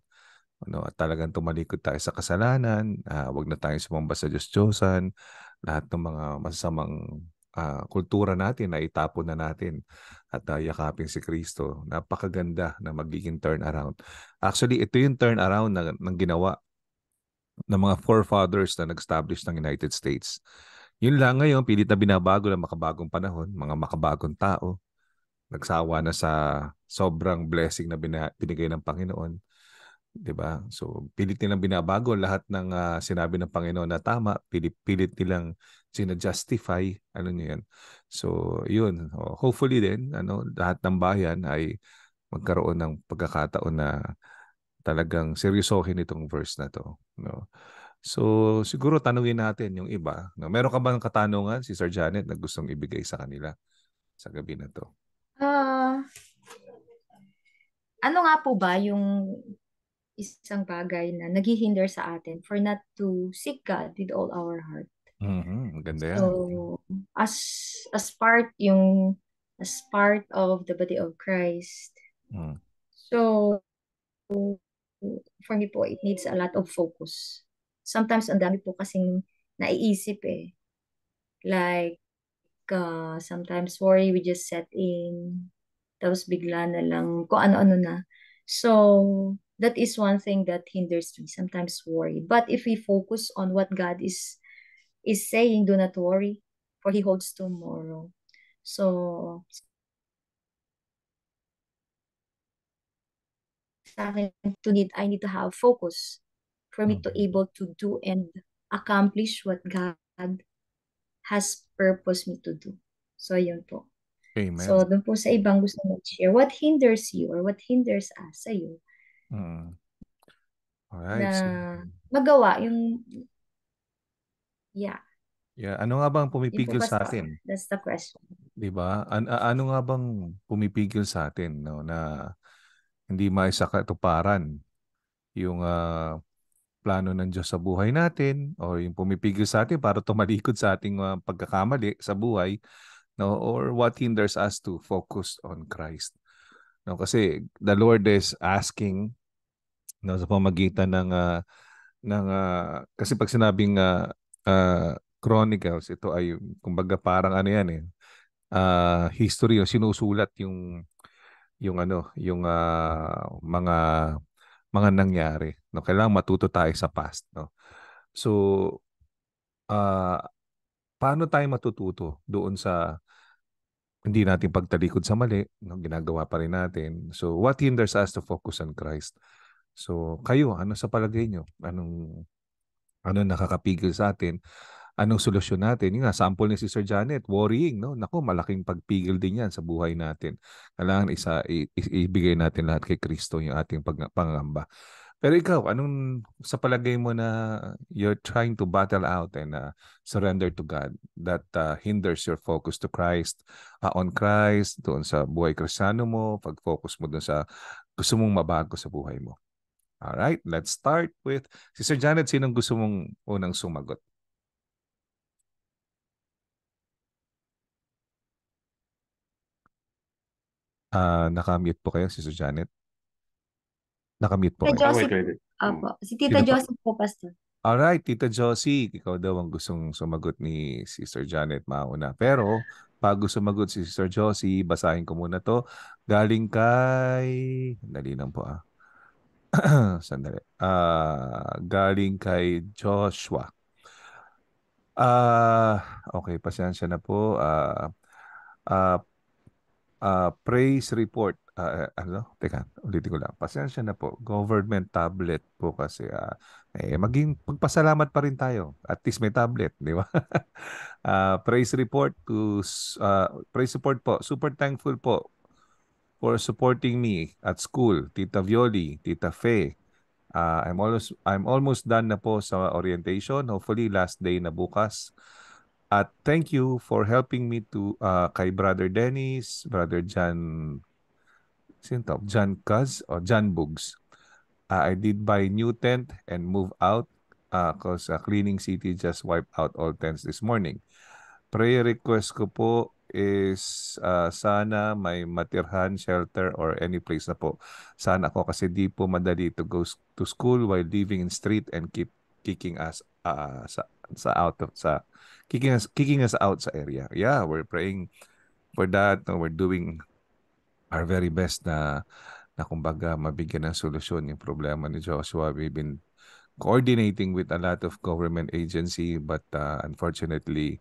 Ano, at talagang tumalikod tayo sa kasalanan, uh, wag na tayong sumamba sa Diyos-Diyosan, lahat ng mga masasamang uh, kultura natin na itapon na natin at uh, yakapin si Kristo. Napakaganda na magiging turnaround. Actually, ito yung turnaround na, ng ginawa ng mga forefathers na nag-establish ng United States. Yun lang ngayon, pilit na binabago ng makabagong panahon, mga makabagong tao. Nagsawa na sa sobrang blessing na binigay ng Panginoon. 'di ba? So pilit nilang binabago lahat ng uh, sinabi ng Panginoon na tama, pilit-pilit nilang sina-justify ano niya yan. So, yun. Hopefully din, ano, lahat ng bayan ay magkaroon ng pagkakataon na talagang seryosohin itong verse na to. No? So, siguro tanungin natin yung iba. No? Meron ka bang katanungan, si Sir Janet, na gustong ibigay sa kanila sa gabi na to? Uh, ano nga po ba yung isang bagay na naghihinder sa atin for not to seek God with all our heart? mm Ganda yan. So, as, as part yung, as part of the body of Christ. Mm. So, for me po, it needs a lot of focus. Sometimes, ang dami po kasing naiisip eh. Like, uh, sometimes worry we just set in. Tapos bigla na lang ko ano-ano na. So, that is one thing that hinders me. Sometimes worry. But if we focus on what God is is saying, do not worry, for He holds tomorrow. So, sa akin, to need, I need to have focus for me to mm-hmm. able to do and accomplish what God has purposed me to do. So, yun po. Amen. So, dun po sa ibang gusto mo share, what hinders you or what hinders us sa'yo? Mm. Alright. Na magawa yung Yeah. Yeah, ano nga bang pumipigil sa atin? That's the question. 'Di ba? An- ano nga bang pumipigil sa atin no na hindi maisakatuparan yung uh, plano ng Diyos sa buhay natin o yung pumipigil sa atin para tumalikod sa ating uh, pagkakamali sa buhay no or what hinders us to focus on Christ. No kasi the Lord is asking no sa pamagitan ng uh, ng uh, kasi pag sinabing uh, uh, chronicles, ito ay kumbaga parang ano yan eh. Uh, history yung sinusulat yung yung ano, yung uh, mga mga nangyari. No, kailangan matuto tayo sa past, no. So uh, paano tayo matututo doon sa hindi natin pagtalikod sa mali, no, ginagawa pa rin natin. So what hinders us to focus on Christ? So kayo, ano sa palagay niyo Anong ano nakakapigil sa atin anong solusyon natin? Yung sample ni Sister Janet, worrying, no? Nako, malaking pagpigil din yan sa buhay natin. Kailangan isa, i, i, ibigay natin lahat kay Kristo yung ating pag, pangamba. Pero ikaw, anong sa palagay mo na you're trying to battle out and uh, surrender to God that uh, hinders your focus to Christ, uh, on Christ, doon sa buhay krisyano mo, pag-focus mo doon sa gusto mong mabago sa buhay mo? All right, let's start with Sister Janet, sinong gusto mong unang sumagot? Ah, uh, naka-mute po kayo, Sister Janet. Naka-mute po Tita kayo. Josie. Oh, Opo. Si Tita, Tita Josie po, Pastor. All right, Tita Josie, ikaw daw ang gustong sumagot ni Sister Janet mauna. Pero bago sumagot si Sister Josie, basahin ko muna to. Galing kay... Dali lang po ah. sandali. Uh, galing kay Joshua. Uh, okay, pasensya na po. Uh, uh, uh, praise report. Uh, ano? Teka, ulitin ko lang. Pasensya na po. Government tablet po kasi. Uh, eh, maging pagpasalamat pa rin tayo. At least may tablet, di ba? uh, praise report to... Uh, praise report po. Super thankful po for supporting me at school. Tita Violi, Tita Faye. Uh, ah, I'm almost I'm almost done na po sa orientation. Hopefully last day na bukas. At thank you for helping me to uh, kay Brother Dennis, Brother John Sinto, John Cuz or John Bugs. Uh, ah, I did buy new tent and move out because uh, uh, Cleaning City just wiped out all tents this morning. Prayer request ko po is uh, sana may matirhan, shelter, or any place na po. Sana ako kasi di po madali to go to school while living in street and keep kicking us uh, sa, sa out of, sa kicking us kicking us out sa area. Yeah, we're praying for that. No? We're doing our very best na na kumbaga mabigyan ng solusyon yung problema ni Joshua. We've been coordinating with a lot of government agency but uh, unfortunately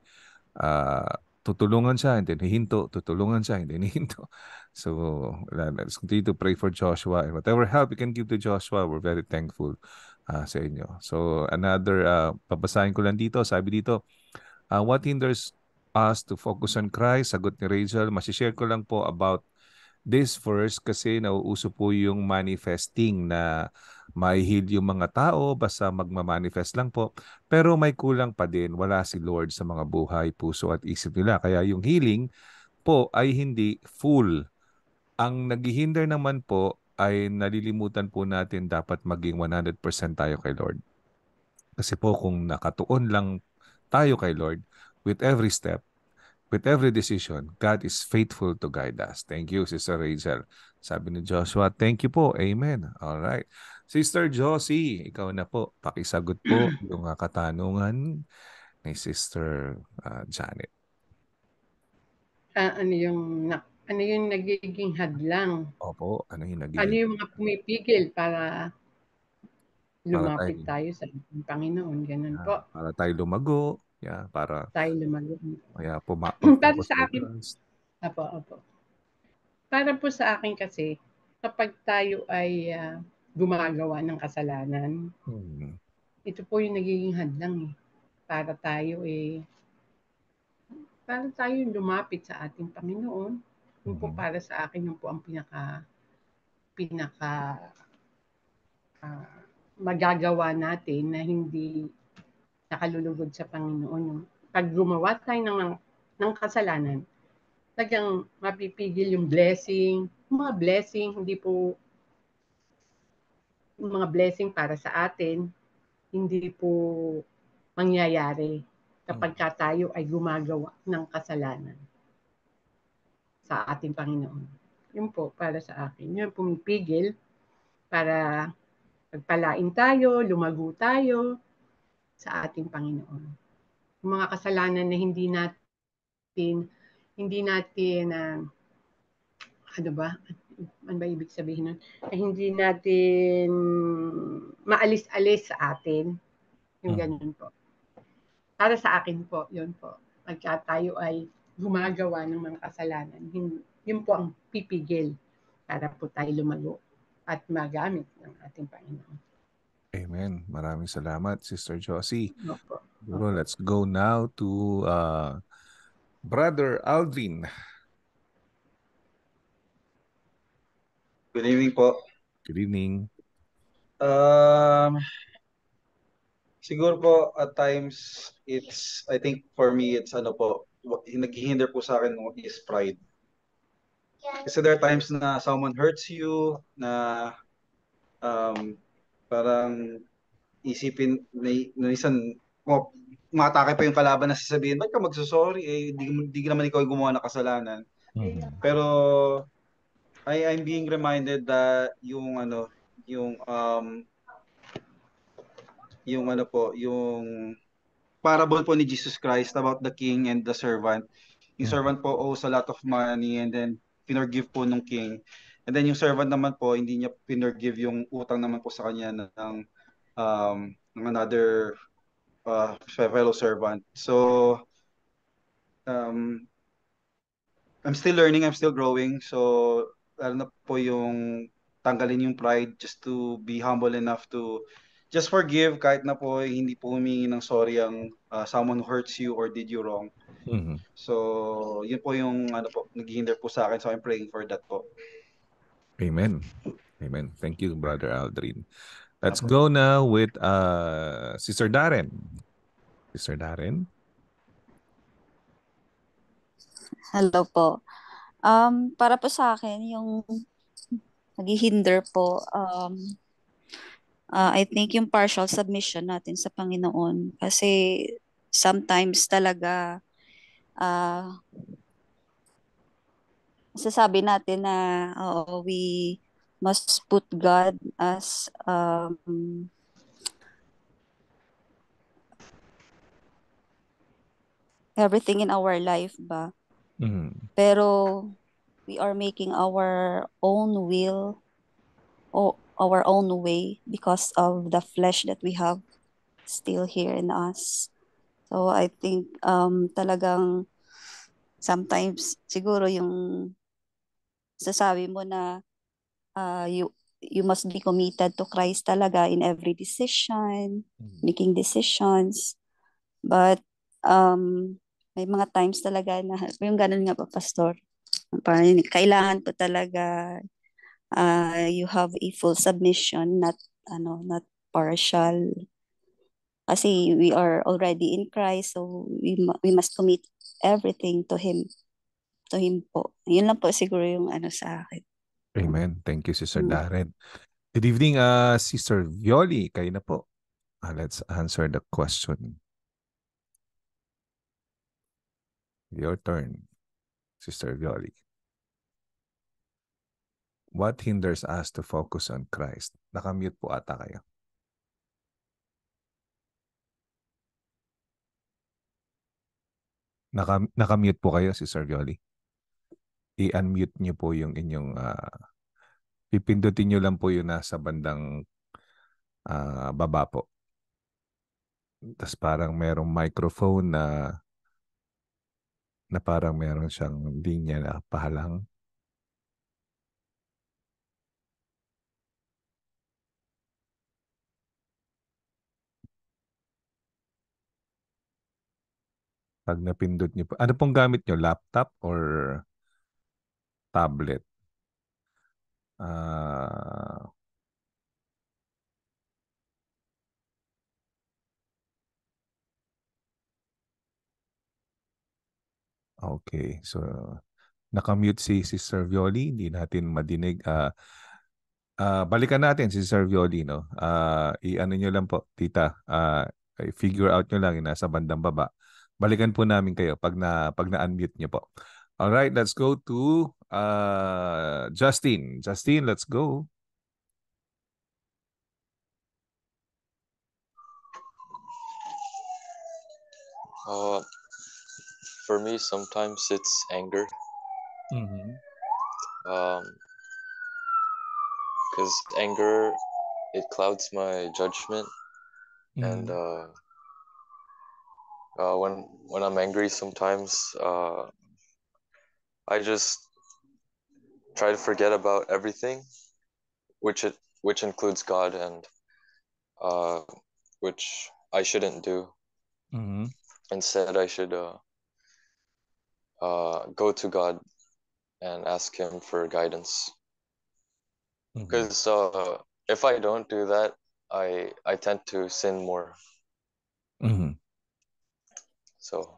uh, tutulungan siya and then hihinto, tutulungan siya and then hihinto. So let's continue to pray for Joshua and whatever help you can give to Joshua, we're very thankful uh, sa inyo. So another, uh, pabasahin ko lang dito, sabi dito, uh, what hinders us to focus on Christ? Sagot ni Rachel, masishare ko lang po about this verse kasi nauuso po yung manifesting na may heal yung mga tao, basta magmamanifest lang po. Pero may kulang pa din, wala si Lord sa mga buhay, puso at isip nila. Kaya yung healing po ay hindi full. Ang naghihinder naman po ay nalilimutan po natin dapat maging 100% tayo kay Lord. Kasi po kung nakatuon lang tayo kay Lord with every step, With every decision, God is faithful to guide us. Thank you, Sister Rachel. Sabi ni Joshua, thank you po. Amen. All right. Sister Josie, ikaw na po. Pakisagot po mm. yung katanungan ni Sister uh, Janet. Uh, ano yung ano yung nagiging hadlang? Opo, ano yung nagiging... Ano yung mga pumipigil para lumapit para tayo, tayo sa Panginoon? Ganun uh, po. Para tayo lumago. Yeah, para tayo lumago. Kaya yeah, puma- para sa akin. Apo, apo. Para po sa akin kasi, kapag tayo ay uh, gumagawa ng kasalanan. Hmm. Ito po yung nagiging hadlang eh, para tayo eh para tayo lumapit sa ating Panginoon. Yun hmm. po para sa akin yun po ang pinaka pinaka uh, magagawa natin na hindi nakalulugod sa Panginoon yung pag gumawa tayo ng, ng kasalanan, talagang mapipigil yung blessing. Yung mga blessing, hindi po mga blessing para sa atin, hindi po mangyayari kapag ka tayo ay gumagawa ng kasalanan sa ating Panginoon. Yun po para sa akin. Yun pumipigil para pagpalain tayo, lumago tayo sa ating Panginoon. Yung mga kasalanan na hindi natin hindi natin uh, ano ba ano ba ibig sabihin nun? Ay hindi natin maalis-alis sa atin. Yung hmm. ganyan po. Para sa akin po, yun po. Pagka tayo ay gumagawa ng mga kasalanan, yun po ang pipigil para po tayo lumago at magamit ng ating Panginoon. Amen. Maraming salamat, Sister Josie. No Let's go now to uh, Brother Alvin. Good evening po. Good evening. Um, siguro po at times it's I think for me it's ano po naghihinder po sa akin is pride. Kasi there are times na someone hurts you na um, parang isipin na, na isang matake pa yung kalaban na sasabihin, ba't ka magsusorry? Eh, di, di naman ikaw gumawa ng kasalanan. Mm-hmm. Pero I I'm being reminded that yung ano, yung um yung ano po, yung parable po ni Jesus Christ about the king and the servant. Yung hmm. servant po owes a lot of money and then pinorgive po nung king. And then yung servant naman po, hindi niya pinorgive yung utang naman po sa kanya ng um, ng another uh, fellow servant. So, um, I'm still learning, I'm still growing. So, lalo na po yung tanggalin yung pride just to be humble enough to just forgive kahit na po hindi po humingi ng sorry ang uh, someone hurts you or did you wrong. Mm-hmm. So, yun po yung ano po, naghihinder po sa akin. So, I'm praying for that po. Amen. Amen. Thank you, Brother Aldrin. Let's go now with uh, Sister Darren. Sister Darren. Hello po. Um, para po sa akin, yung naghihinder po, um, uh, I think yung partial submission natin sa Panginoon. Kasi sometimes talaga uh, masasabi natin na oh, we must put God as um, everything in our life ba? Mm. Pero we are making our own will or our own way because of the flesh that we have still here in us. So I think um talagang sometimes siguro yung sasabi mo na uh, you you must be committed to Christ talaga in every decision, mm-hmm. making decisions. But um may mga times talaga na yung ganun nga pa, Pastor. Kailangan po talaga uh, you have a full submission, not ano, not partial. Kasi we are already in Christ, so we, we must commit everything to Him. To Him po. Yun lang po siguro yung ano sa akin. Amen. Thank you, Sister mm Darren. Good evening, uh, Sister Violi. Kayo na po. Uh, let's answer the question. Your turn, Sister Yoli. What hinders us to focus on Christ? Nakamute po ata kayo. Naka, nakamute po kayo, Sister Yoli. I-unmute niyo po yung inyong... Uh, pipindutin niyo lang po yung nasa bandang uh, baba po. Tapos parang merong microphone na na parang meron siyang linya na pahalang. Pag napindot niyo po. Ano pong gamit niyo? Laptop or tablet? Ah... Uh, Okay. So, nakamute si, si Sir Violi. Hindi natin madinig. Uh, uh, balikan natin si Sister Violi. No? Uh, I-ano nyo lang po, tita. Uh, figure out nyo lang yung nasa bandang baba. Balikan po namin kayo pag na pag na-unmute nyo po. All right, let's go to uh, Justin. Justin, let's go. Oh, for me, sometimes it's anger. Mm-hmm. Um, because anger, it clouds my judgment, mm-hmm. and uh, uh, when when I'm angry, sometimes uh, I just try to forget about everything, which it which includes God and uh, which I shouldn't do. Mm-hmm. Instead, I should uh, uh, go to God and ask Him for guidance. Because mm-hmm. uh, if I don't do that, I I tend to sin more. Mm-hmm. So,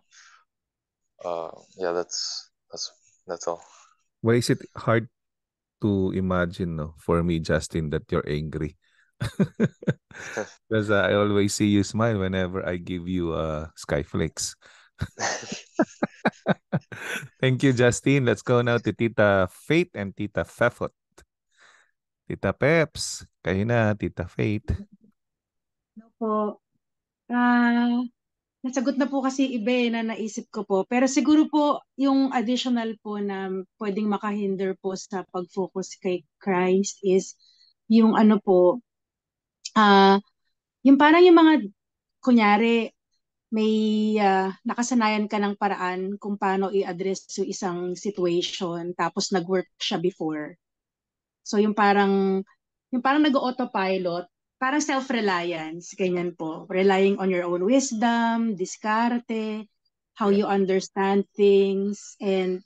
uh, yeah, that's that's that's all. Why is it hard to imagine no, for me, Justin, that you're angry? because uh, I always see you smile whenever I give you uh, skyflakes. Thank you, Justine. Let's go now to Tita Faith and Tita Fefot. Tita Peps, kayo na, Tita Faith. No po? Ah, uh, nasagot na po kasi iba eh na naisip ko po. Pero siguro po yung additional po na pwedeng makahinder po sa pag-focus kay Christ is yung ano po, ah, uh, yung parang yung mga, kunyari, may uh, nakasanayan ka ng paraan kung paano i-address yung isang situation tapos nag-work siya before. So yung parang yung parang nag-autopilot, parang self-reliance, ganyan po. Relying on your own wisdom, diskarte, how you understand things and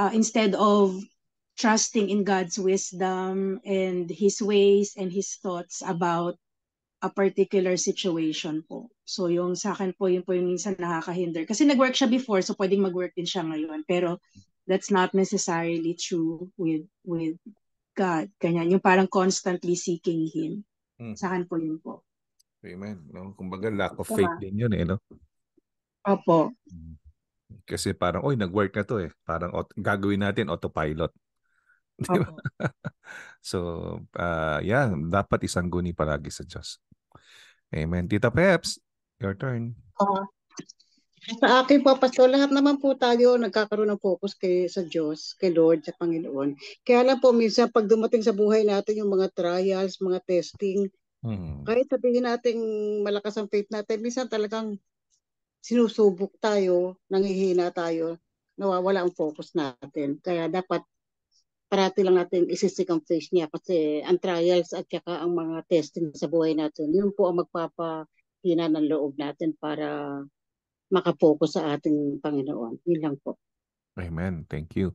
uh, instead of trusting in God's wisdom and his ways and his thoughts about a particular situation po. So yung sa akin po, yun po yung minsan nakakahinder. Kasi nag-work siya before, so pwedeng mag-work din siya ngayon. Pero that's not necessarily true with with God. Kanya, yung parang constantly seeking Him. Hmm. Sa akin po yun po. Amen. No? Kumbaga lack of faith din yun eh, no? Opo. Hmm. Kasi parang, oy, nag-work na to eh. Parang gagawin natin autopilot. Di so, uh, yeah, dapat isang guni palagi sa Diyos. Amen. Tita Peps, Your turn. Uh, sa akin po, Pastor, lahat naman po tayo nagkakaroon ng focus kay, sa Diyos, kay Lord, sa Panginoon. Kaya lang po, minsan pag dumating sa buhay natin yung mga trials, mga testing, hmm. kahit sabihin natin malakas ang faith natin, minsan talagang sinusubok tayo, nangihina tayo, nawawala ang focus natin. Kaya dapat parati lang natin isisik ang face niya kasi ang trials at saka ang mga testing sa buhay natin, yun po ang magpapa hina ng loob natin para makapokus sa ating Panginoon. Yun lang po. Amen. Thank you.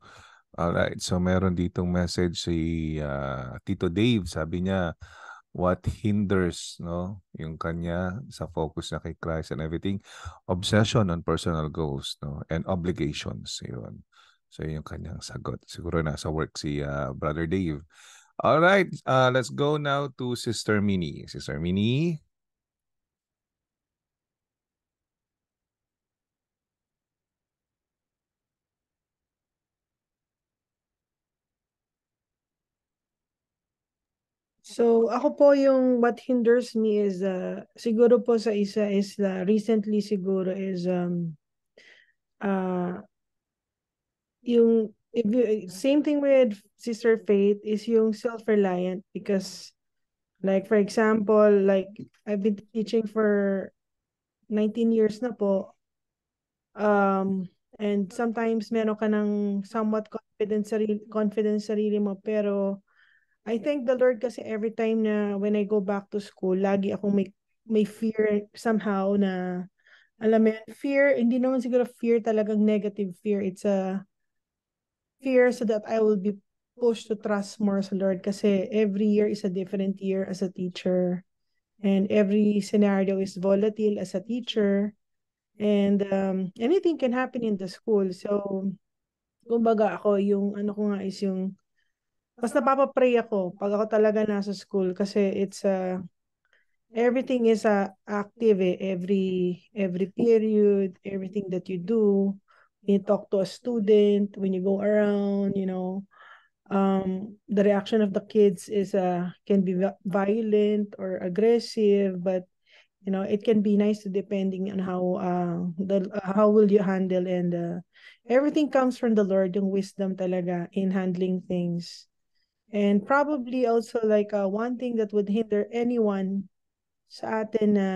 All right. So meron ditong message si uh, Tito Dave. Sabi niya, what hinders no yung kanya sa focus na kay Christ and everything obsession on personal goals no and obligations yun so yun yung kanyang sagot siguro na sa work si uh, brother Dave all right uh, let's go now to sister Minnie sister Minnie So ako po yung what hinders me is uh, siguro po sa isa is uh, recently siguro is um uh yung if you, same thing with Sister Faith is yung self-reliant because like for example like I've been teaching for 19 years na po um and sometimes meron ka ng somewhat confident sarili, confident sarili mo pero I thank the Lord kasi every time na when I go back to school, lagi akong may, may fear somehow na, alam mo yun, fear, hindi naman siguro fear talagang negative fear. It's a fear so that I will be pushed to trust more sa Lord kasi every year is a different year as a teacher. And every scenario is volatile as a teacher. And um, anything can happen in the school. So, kumbaga ako, yung ano ko nga is yung mas napapapray ako pag ako talaga nasa school kasi it's a, uh, everything is a uh, active eh. Every, every period, everything that you do, you talk to a student, when you go around, you know, um, the reaction of the kids is uh, can be violent or aggressive, but you know it can be nice depending on how uh, the how will you handle and uh, everything comes from the Lord yung wisdom talaga in handling things And probably also like uh, one thing that would hinder anyone sa atin na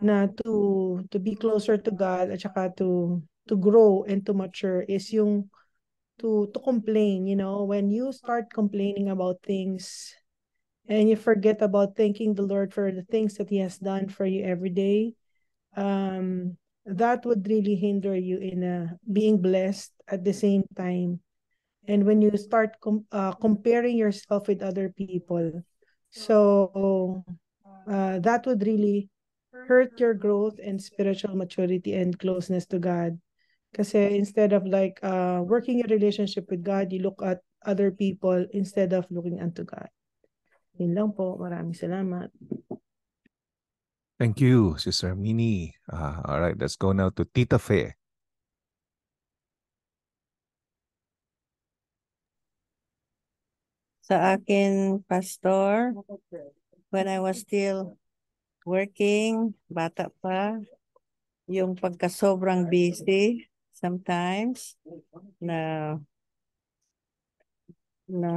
na to to be closer to God at saka to to grow and to mature is yung to to complain, you know, when you start complaining about things and you forget about thanking the Lord for the things that he has done for you every day, um that would really hinder you in uh, being blessed at the same time and when you start com uh, comparing yourself with other people. So uh, that would really hurt your growth and spiritual maturity and closeness to God. Because instead of like uh, working a relationship with God, you look at other people instead of looking unto God. Yun lang po. Maraming salamat. Thank you, Sister Mini. Uh, ah, all right, let's go now to Tita Fe. sa akin pastor when I was still working, bata pa, yung pagka sobrang busy sometimes na na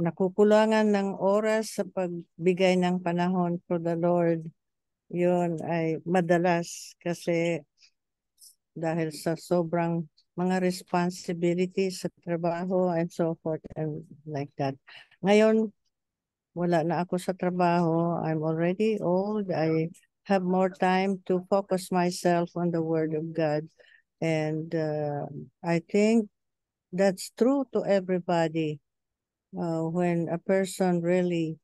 nakukulangan ng oras sa pagbigay ng panahon for the Lord yun ay madalas kasi dahil sa sobrang mga responsibilities sa trabaho and so forth and like that. Ngayon, wala na ako sa trabaho. I'm already old. I have more time to focus myself on the Word of God. And uh, I think that's true to everybody. Uh, when a person really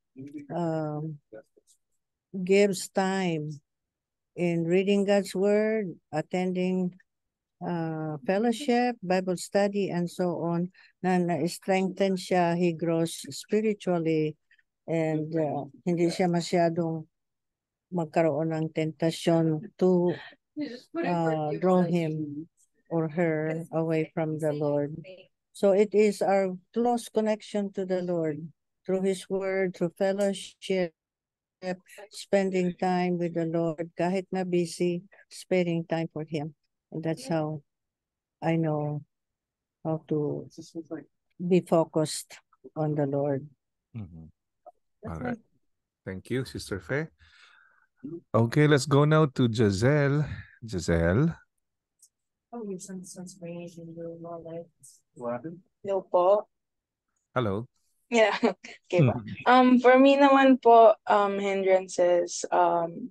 um, gives time in reading God's Word, attending uh, fellowship, Bible study, and so on, na na-strengthen siya, he grows spiritually, and uh, hindi siya masyadong magkaroon ng tentasyon to uh, draw him or her away from the Lord. So it is our close connection to the Lord through his word, through fellowship, spending time with the Lord, kahit na busy, sparing time for Him. And that's how I know how to be focused on the Lord. Mm -hmm. All right. Thank you, Sister Fe. Mm-hmm. Okay, let's go now to Giselle. Giselle. Oh, your son's transformation will not like. What? No po. Hello. Yeah. okay po. Mm-hmm. Um, for me naman po, um, hindrances, um,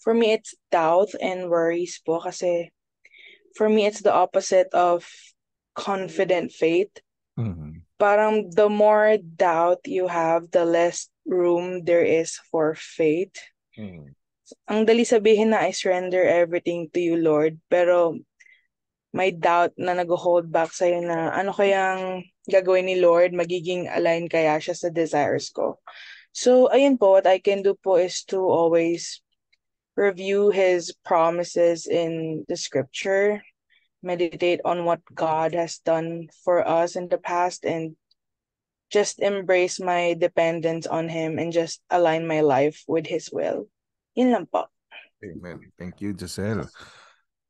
for me it's doubt and worries po kasi for me it's the opposite of confident faith. Mm-hmm. um the more doubt you have, the less room there is for faith. Mm-hmm. Ang dali sabihin na I surrender everything to you, Lord, pero may doubt na nag-hold back sa'yo na ano kayang gagawin ni Lord, magiging align kaya siya sa desires ko. So, ayun po, what I can do po is to always review his promises in the scripture, meditate on what God has done for us in the past, and just embrace my dependence on Him and just align my life with His will. Yun lang po. Amen. Thank you, Giselle.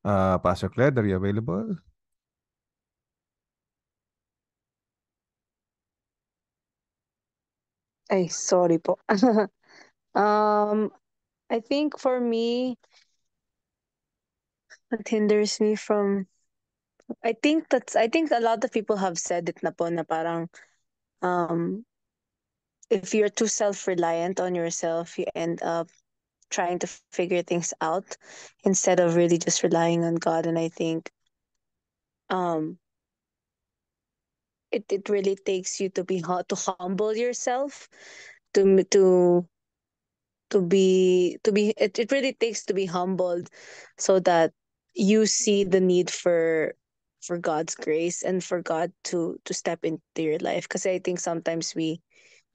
Uh, Pastor Claire, are you available? Ay, sorry po. um, I think for me, what hinders me from I think that's I think a lot of people have said it na po na parang um if you're too self-reliant on yourself, you end up trying to figure things out instead of really just relying on God and I think um it, it really takes you to be to humble yourself to to to be to be it, it really takes to be humbled so that you see the need for for God's grace and for God to to step into your life because I think sometimes we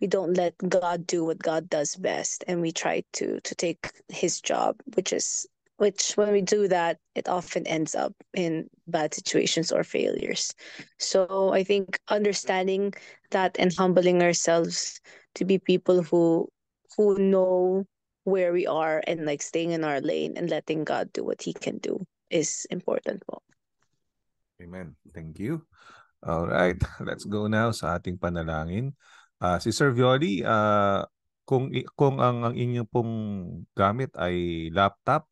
we don't let God do what God does best and we try to to take his job which is which when we do that it often ends up in bad situations or failures so i think understanding that and humbling ourselves to be people who who know where we are and like staying in our lane and letting God do what he can do is important po. Amen. Thank you. All right, let's go now sa ating panalangin. Uh, si Sir Violi, uh, kung kung ang, ang inyong pong gamit ay laptop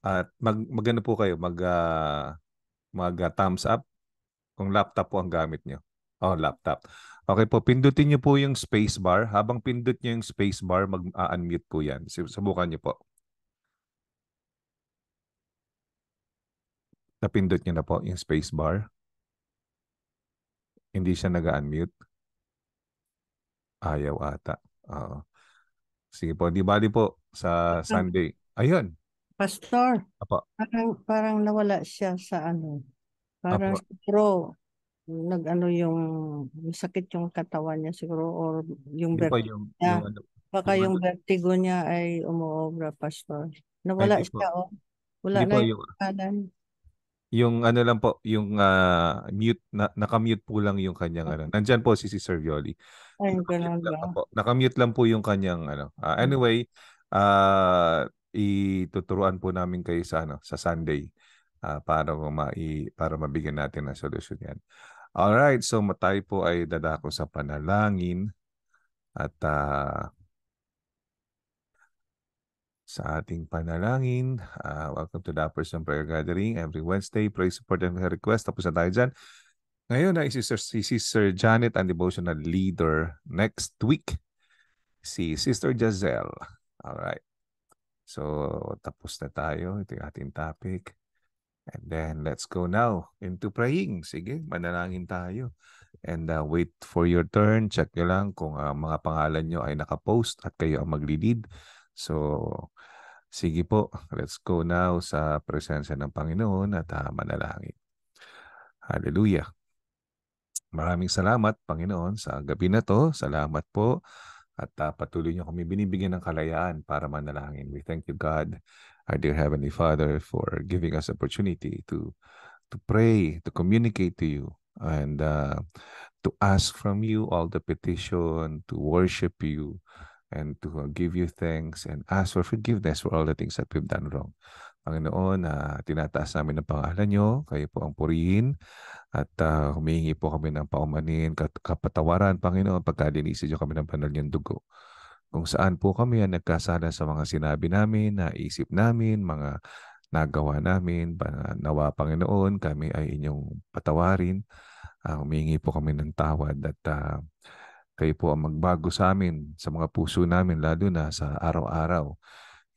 at mag magano po kayo mag uh, mag uh, thumbs up kung laptop po ang gamit niyo. Oh, laptop. Okay po, pindutin niyo po yung space bar. Habang pindut niyo yung space bar, mag-unmute po yan. Subukan niyo po. Napindot niyo na po yung space bar. Hindi siya nag-unmute. Ayaw ata. Oo. Sige po, di bali po sa Sunday. Ayun. Pastor, Apo. parang, parang nawala siya sa ano. Parang Apo. siguro nag-ano yung sakit yung katawan niya siguro or yung Yung pa ah, vertigo yung, niya. yung ano. Baka yung ano. vertigo niya ay umuobra, Pastor. Nawala Hindi siya, oh. Wala na yung kanan. yung ano lang po, yung ah, mute na naka-mute po lang yung kanyang ano. Nandiyan po si Sister Violi. Ayun, ganun ba? po. Naka-mute lang po yung kanyang ano. Ah, hmm. anyway, ah ituturuan po namin kayo sa ano, sa Sunday uh, ah, para, mai, para mabigyan natin ng solution yan. All right, so matay po ay dadako sa panalangin at uh, sa ating panalangin. Uh, welcome to the Person Prayer Gathering every Wednesday. Pray, support, and request. Tapos na tayo dyan. Ngayon ay si Sister, si Sister Janet, ang devotional leader. Next week, si Sister Jazelle. right. So, tapos na tayo. Ito yung ating topic. And then let's go now into praying. Sige, manalangin tayo. And uh, wait for your turn. Check nyo lang kung uh, mga pangalan nyo ay nakapost at kayo ang magli-lead. So, sige po. Let's go now sa presensya ng Panginoon at uh, manalangin. Hallelujah. Maraming salamat, Panginoon, sa gabi na to. Salamat po at uh, patuloy niyo kami binibigyan ng kalayaan para manalangin. We thank you, God, our dear Heavenly Father, for giving us opportunity to to pray, to communicate to you, and uh, to ask from you all the petition, to worship you, and to uh, give you thanks and ask for forgiveness for all the things that we've done wrong. Panginoon, uh, tinataas namin ang pangalan nyo, kayo po ang purihin, at uh, humihingi po kami ng paumanin, kat- kapatawaran, Panginoon, pagkalinisin nyo kami ng banal niyong dugo kung saan po kami ang nagkasala sa mga sinabi namin, naisip namin, mga nagawa namin. Nawa Panginoon, kami ay inyong patawarin. Uh, ah, humingi po kami ng tawad at uh, kayo po ang magbago sa amin, sa mga puso namin, lalo na sa araw-araw.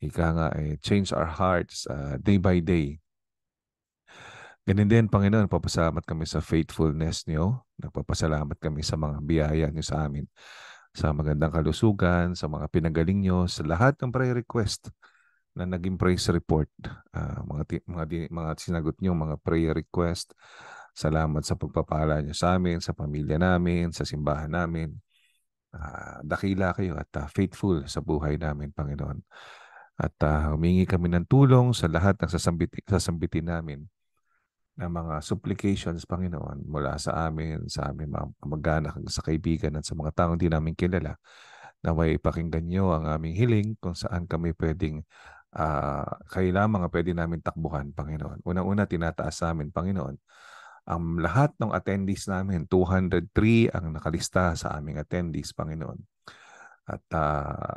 Ika nga, eh, change our hearts uh, day by day. Ganun din, Panginoon, papasalamat kami sa faithfulness niyo. Nagpapasalamat kami sa mga biyaya niyo sa amin sa magandang kalusugan, sa mga pinagaling nyo, sa lahat ng prayer request na naging praise report. Uh, mga, ti- mga, di- mga sinagot nyo, mga prayer request. Salamat sa pagpapala nyo sa amin, sa pamilya namin, sa simbahan namin. Uh, dakila kayo at uh, faithful sa buhay namin, Panginoon. At uh, humingi kami ng tulong sa lahat ng sasambitin, sasambitin namin ng mga supplications, Panginoon, mula sa amin, sa aming mga kamag-anak, sa kaibigan at sa mga taong hindi namin kilala na may pakinggan nyo ang aming hiling kung saan kami pwedeng uh, ah, kailangan mga pwede namin takbuhan, Panginoon. unang una tinataas namin, Panginoon, ang lahat ng attendees namin, 203 ang nakalista sa aming attendees, Panginoon. At uh,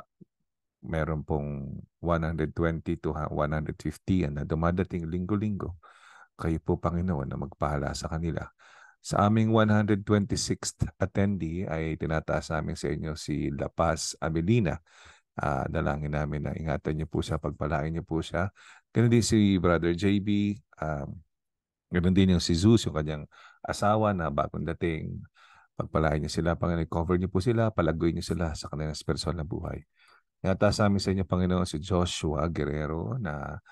meron pong 120 to 150 na dumadating linggo-linggo kayo po, Panginoon, na magpahala sa kanila. Sa aming 126th attendee ay tinataas namin sa inyo si La Paz Abelina. Uh, ah, dalangin namin na ingatan niyo po siya, pagpalain niyo po siya. Ganun din si Brother JB, um, ganun din yung si Zeus, yung kanyang asawa na bagong dating. Pagpalain niyo sila, Panginoon, cover niyo po sila, palagoy niyo sila sa kanilang personal na buhay. Ingatan sa amin sa inyo, Panginoon, si Joshua Guerrero na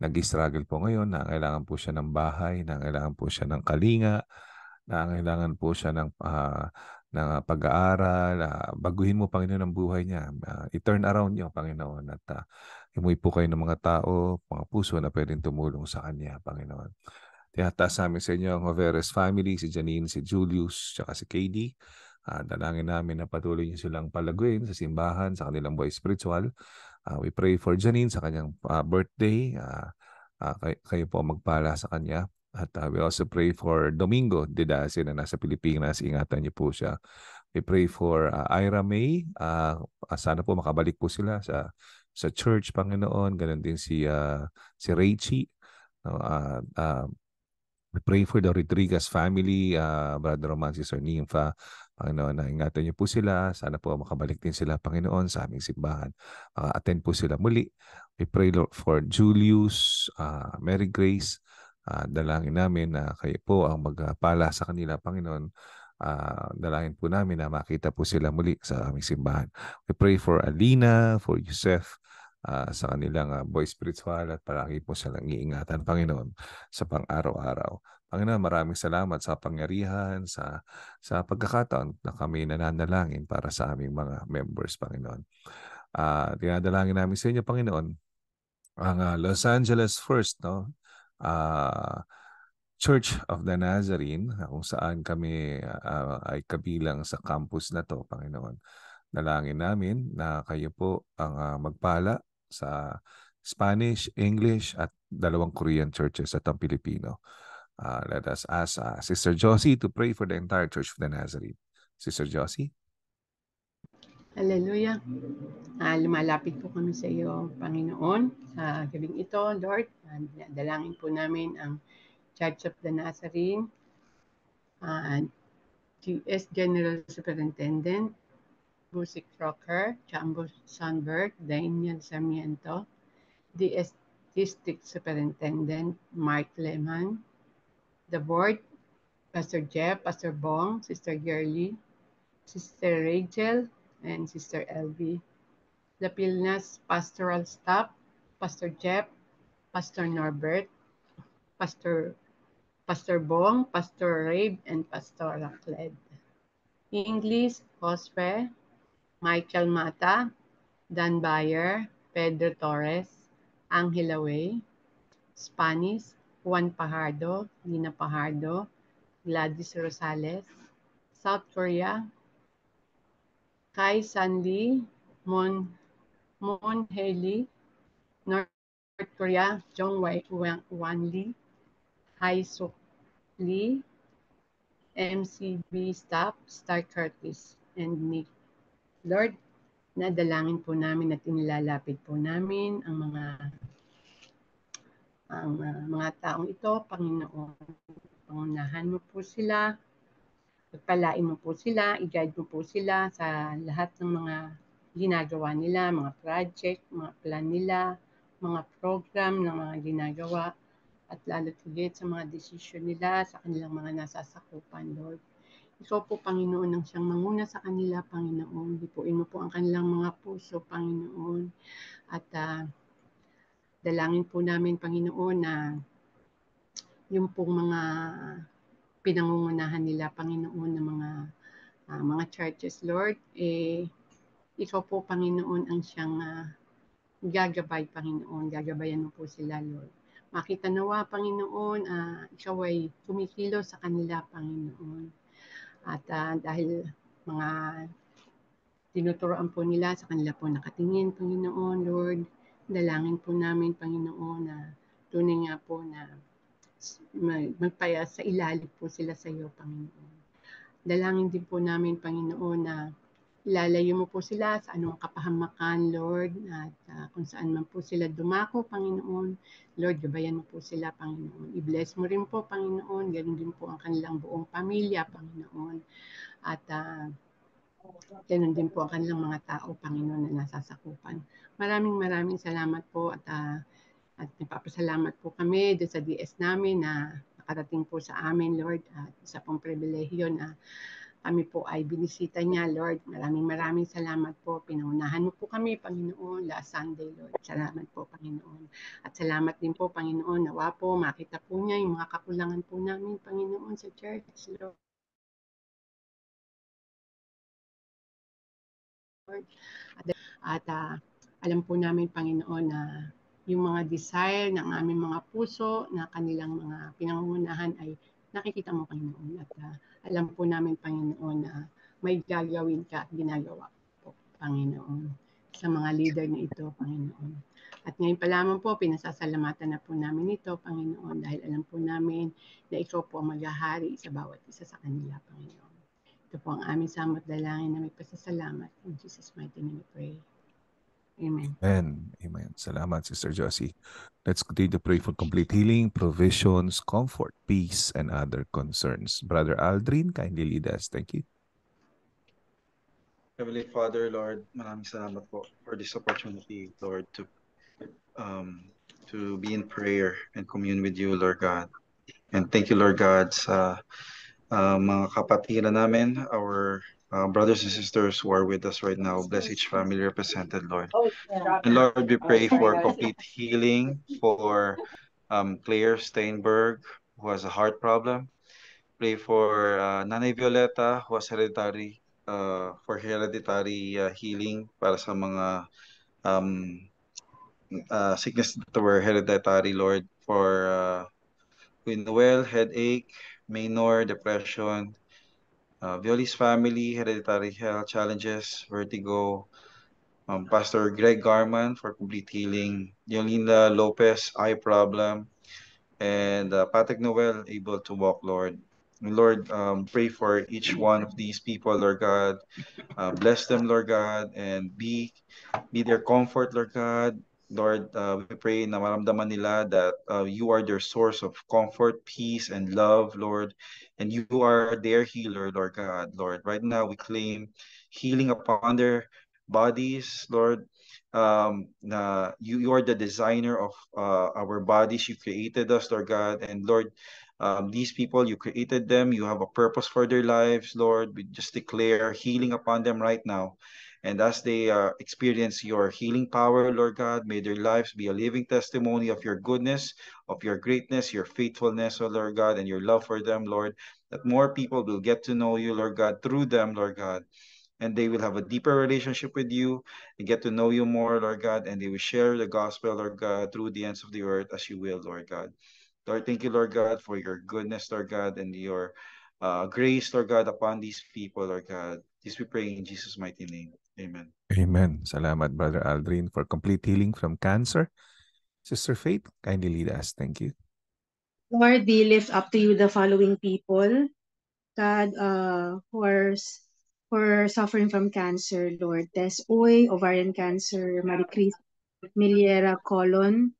nag-struggle po ngayon, na kailangan po siya ng bahay, na kailangan po siya ng kalinga, na kailangan po siya ng, uh, ng ah, pag-aaral. Uh, baguhin mo, Panginoon, ang buhay niya. Uh, i-turn around niyo, Panginoon, at uh, imuwi po kayo ng mga tao, mga puso na pwedeng tumulong sa Kanya, Panginoon. Tinataas namin sa inyo ang Hoveres family, si Janine, si Julius, tsaka si KD. Uh, dalangin namin na patuloy niyo silang palaguin sa simbahan, sa kanilang buhay spiritual Uh, we pray for Janine sa kanyang uh, birthday. Uh, uh, kayo po magpala sa kanya. At uh, we also pray for Domingo Dedase na nasa Pilipinas. Ingatan niyo po siya. We pray for uh, Ira May. Uh, sana po makabalik po sila sa sa church, Panginoon. Ganon din si, uh, si Rachie. Uh, uh, we pray for the Rodriguez family, uh, Brother Roman, Sister Nympha, ano, naingatan niyo po sila. Sana po makabalik din sila, Panginoon, sa aming simbahan. Uh, attend po sila muli. We pray Lord, for Julius, uh, Mary Grace. Uh, dalangin namin na kayo po ang magpala sa kanila, Panginoon. Uh, dalangin po namin na makita po sila muli sa aming simbahan. We pray for Alina, for Yusef, uh, sa kanilang uh, boy spiritual at palagi po silang iingatan, Panginoon, sa pang-araw-araw. Panginoon, maraming salamat sa pangyarihan, sa, sa pagkakataon na kami nananalangin para sa aming mga members, Panginoon. Uh, dinadalangin namin sa inyo, Panginoon, ang uh, Los Angeles First, no? Uh, Church of the Nazarene, kung saan kami uh, ay kabilang sa campus na to, Panginoon. Nalangin namin na kayo po ang uh, magpala sa Spanish, English at dalawang Korean churches at ang Pilipino. Uh, let us ask uh, Sister Josie to pray for the entire Church of the Nazarene. Sister Josie? Hallelujah. Uh, lumalapit po kami sa iyo, Panginoon, sa gabing ito, Lord. Uh, dalangin po namin ang Church of the Nazarene, uh, GS General Superintendent, Busik Crocker, Chambo Sunberg, Daniel Sarmiento, DS District Superintendent Mark Lehman, the board, Pastor Jeff, Pastor Bong, Sister Girly, Sister Rachel, and Sister Elvie. The Pilnas pastoral staff, Pastor Jeff, Pastor Norbert, Pastor Pastor Bong, Pastor Rabe, and Pastor Racled. English, Josue, Michael Mata, Dan Bayer, Pedro Torres, Angela Way, Spanish, Juan Pajardo, Nina Pajardo, Gladys Rosales, South Korea, Kai Lee, Mon, Mon Haley, North Korea, Jong Wan Lee, Hai Suk Lee, MCB staff, Star Curtis, and Nick. Lord, nadalangin po namin at inilalapit po namin ang mga ang uh, mga taong ito, Panginoon. Pangunahan mo po sila, pagpalain mo po sila, i-guide mo po sila sa lahat ng mga ginagawa nila, mga project, mga plan nila, mga program ng mga ginagawa, at lalo higit sa mga decision nila sa kanilang mga nasasakupan, Lord. Ikaw po, Panginoon, ang siyang manguna sa kanila, Panginoon. Dipuin mo po ang kanilang mga puso, Panginoon. At uh, Dalangin po namin, Panginoon, na yung pong mga pinangungunahan nila, Panginoon, ng mga uh, mga churches, Lord, eh, ikaw po, Panginoon, ang siyang uh, gagabay, Panginoon. Gagabayan mo po sila, Lord. Makita nawa, Panginoon, uh, ikaw ay kumikilo sa kanila, Panginoon. At uh, dahil mga tinuturoan po nila, sa kanila po nakatingin, Panginoon, Lord, Dalangin po namin, Panginoon, na tunay nga po na magpaya sa ilalim po sila sa iyo, Panginoon. Dalangin din po namin, Panginoon, na ilalayo mo po sila sa anong kapahamakan, Lord, at uh, kung saan man po sila dumako, Panginoon. Lord, gabayan mo po sila, Panginoon. I-bless mo rin po, Panginoon. Ganun din po ang kanilang buong pamilya, Panginoon. At uh, Ganun din po ang kanilang mga tao, Panginoon, na nasasakupan. Maraming maraming salamat po at, uh, at nagpapasalamat po kami doon sa DS namin na nakarating po sa amin, Lord. At uh, isa pong pribilehyo na kami po ay binisita niya, Lord. Maraming maraming salamat po. Pinaunahan mo po kami, Panginoon, last Sunday, Lord. Salamat po, Panginoon. At salamat din po, Panginoon. Nawa po, makita po niya yung mga kakulangan po namin, Panginoon, sa church, Lord. Lord. At, at uh, alam po namin, Panginoon, na yung mga desire ng aming mga puso na kanilang mga pinangungunahan ay nakikita mo, Panginoon. At uh, alam po namin, Panginoon, na may gagawin ka at ginagawa po, Panginoon, sa mga leader na ito, Panginoon. At ngayon pa lamang po, pinasasalamatan na po namin ito, Panginoon, dahil alam po namin na ikaw po ang maghahari sa bawat isa sa kanila, Panginoon. Ito po ang aming samot dalangin na may pasasalamat. In Jesus' mighty name we pray. Amen. Amen. Amen. Salamat, Sister Josie. Let's continue to pray for complete healing, provisions, comfort, peace, and other concerns. Brother Aldrin, kindly lead us. Thank you. Heavenly Father, Lord, maraming salamat po for this opportunity, Lord, to um, to be in prayer and commune with you, Lord God. And thank you, Lord God, sa uh, uh, mga namin, our uh, brothers and sisters who are with us right now. Bless each family represented, Lord. Oh, and Lord, we pray oh, for complete healing for um, Claire Steinberg, who has a heart problem. Pray for uh, Nanay Violeta, who has hereditary, uh, for hereditary uh, healing para sa mga um, uh, sickness that were hereditary, Lord. For uh, Winuel, headache, Minor depression, uh, Violi's family, hereditary health challenges, vertigo, um, Pastor Greg Garman for complete healing, Yolinda Lopez, eye problem, and uh, Patrick Noel, able to walk, Lord. Lord, um, pray for each one of these people, Lord God. Uh, bless them, Lord God, and be be their comfort, Lord God. Lord, uh, um, we pray na maramdaman nila that uh, you are their source of comfort, peace, and love, Lord. And you are their healer, Lord God, Lord. Right now, we claim healing upon their bodies, Lord. Um, na you, you are the designer of uh, our bodies. You created us, Lord God. And Lord, um, these people, you created them. You have a purpose for their lives, Lord. We just declare healing upon them right now and as they uh, experience your healing power, Lord God, may their lives be a living testimony of your goodness, of your greatness, your faithfulness, O Lord God, and your love for them, Lord, that more people will get to know you, Lord God, through them, Lord God and they will have a deeper relationship with you and get to know you more, Lord God, and they will share the gospel, Lord God, through the ends of the earth as you will, Lord God. Lord, thank you, Lord God, for your goodness, Lord God, and your uh, grace, Lord God, upon these people, Lord God. This we pray in Jesus' mighty name. Amen. Amen. Salamat, Brother Aldrin, for complete healing from cancer. Sister Faith, kindly lead us. Thank you. Lord, we lift up to you the following people, God, uh, who are who are suffering from cancer, Lord. Des Oy, ovarian cancer, Marie Chris Miliera colon,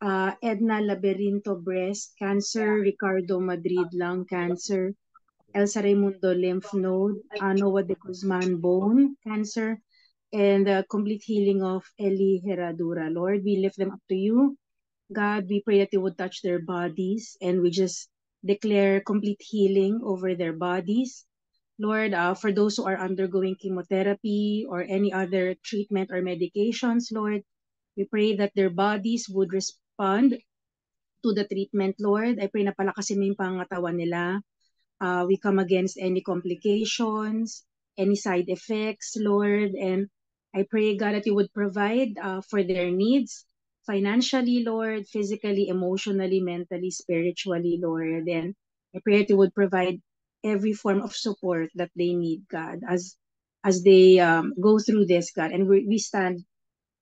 uh, Edna Laberinto breast cancer, Ricardo Madrid lung cancer, Elsa Raimundo lymph node, Anoa de Guzman bone cancer, and the complete healing of Eli Heradura. Lord, we lift them up to you. God, we pray that you would touch their bodies and we just declare complete healing over their bodies. Lord, uh, for those who are undergoing chemotherapy or any other treatment or medications, Lord, we pray that their bodies would respond to the treatment, Lord. I pray na palakasin mo yung pangatawan nila. Uh, we come against any complications, any side effects, Lord, and I pray, God, that you would provide uh, for their needs financially, Lord, physically, emotionally, mentally, spiritually, Lord. And I pray that you would provide every form of support that they need, God, as as they um, go through this, God. And we, we stand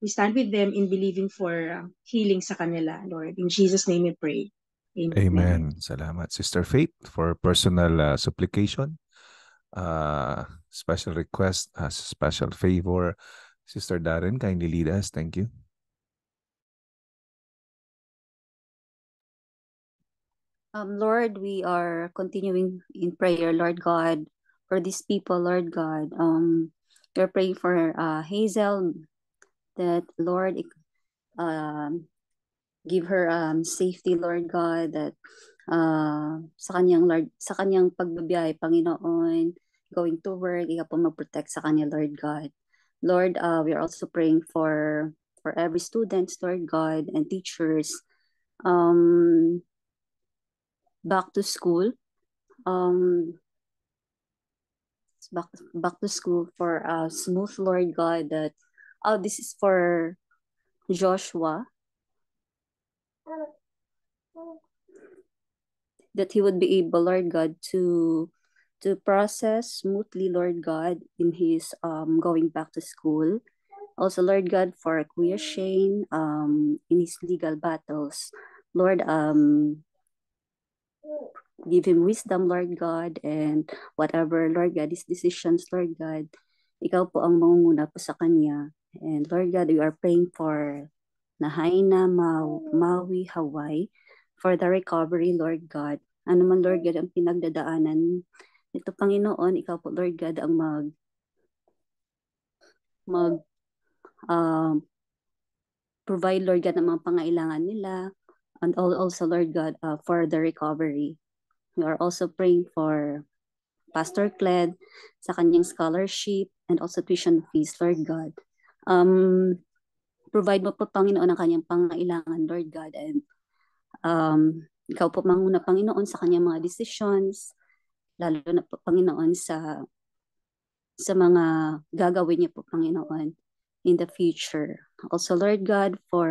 we stand with them in believing for uh, healing sa kanila, Lord. In Jesus' name we pray. Amen. Amen. Salamat, Sister Faith, for personal uh, supplication. uh, special request, a special favor. Sister Darren, kindly lead us. Thank you. Um, Lord, we are continuing in prayer, Lord God, for these people, Lord God. Um, we're praying for uh, Hazel, that Lord, uh, give her um, safety, Lord God, that uh, sa kanyang Lord, sa kanyang pagbabiyahe, Panginoon, going to work, ikaw po mag-protect sa kanya, Lord God. Lord, uh, we are also praying for for every student, Lord God, and teachers um, back to school. Um, back back to school for uh, smooth Lord God that oh this is for Joshua that he would be able, Lord God, to to process smoothly, Lord God, in his um going back to school. Also, Lord God, for Kuya Shane um in his legal battles, Lord um give him wisdom, Lord God, and whatever, Lord God, his decisions, Lord God, ikaw po ang mangunguna po sa kanya. And Lord God, we are praying for na Nahaina Maui, Hawaii for the recovery, Lord God. Ano man, Lord God, ang pinagdadaanan nito, Panginoon, Ikaw po, Lord God, ang mag mag uh, provide, Lord God, ng mga pangailangan nila and also, Lord God, uh, for the recovery. We are also praying for Pastor Cled sa kanyang scholarship and also tuition fees, Lord God. Um, provide mo po Panginoon ang kanyang pangailangan, Lord God. And um, ikaw po manguna, Panginoon, sa kanyang mga decisions, lalo na po, Panginoon, sa sa mga gagawin niya po, Panginoon, in the future. Also, Lord God, for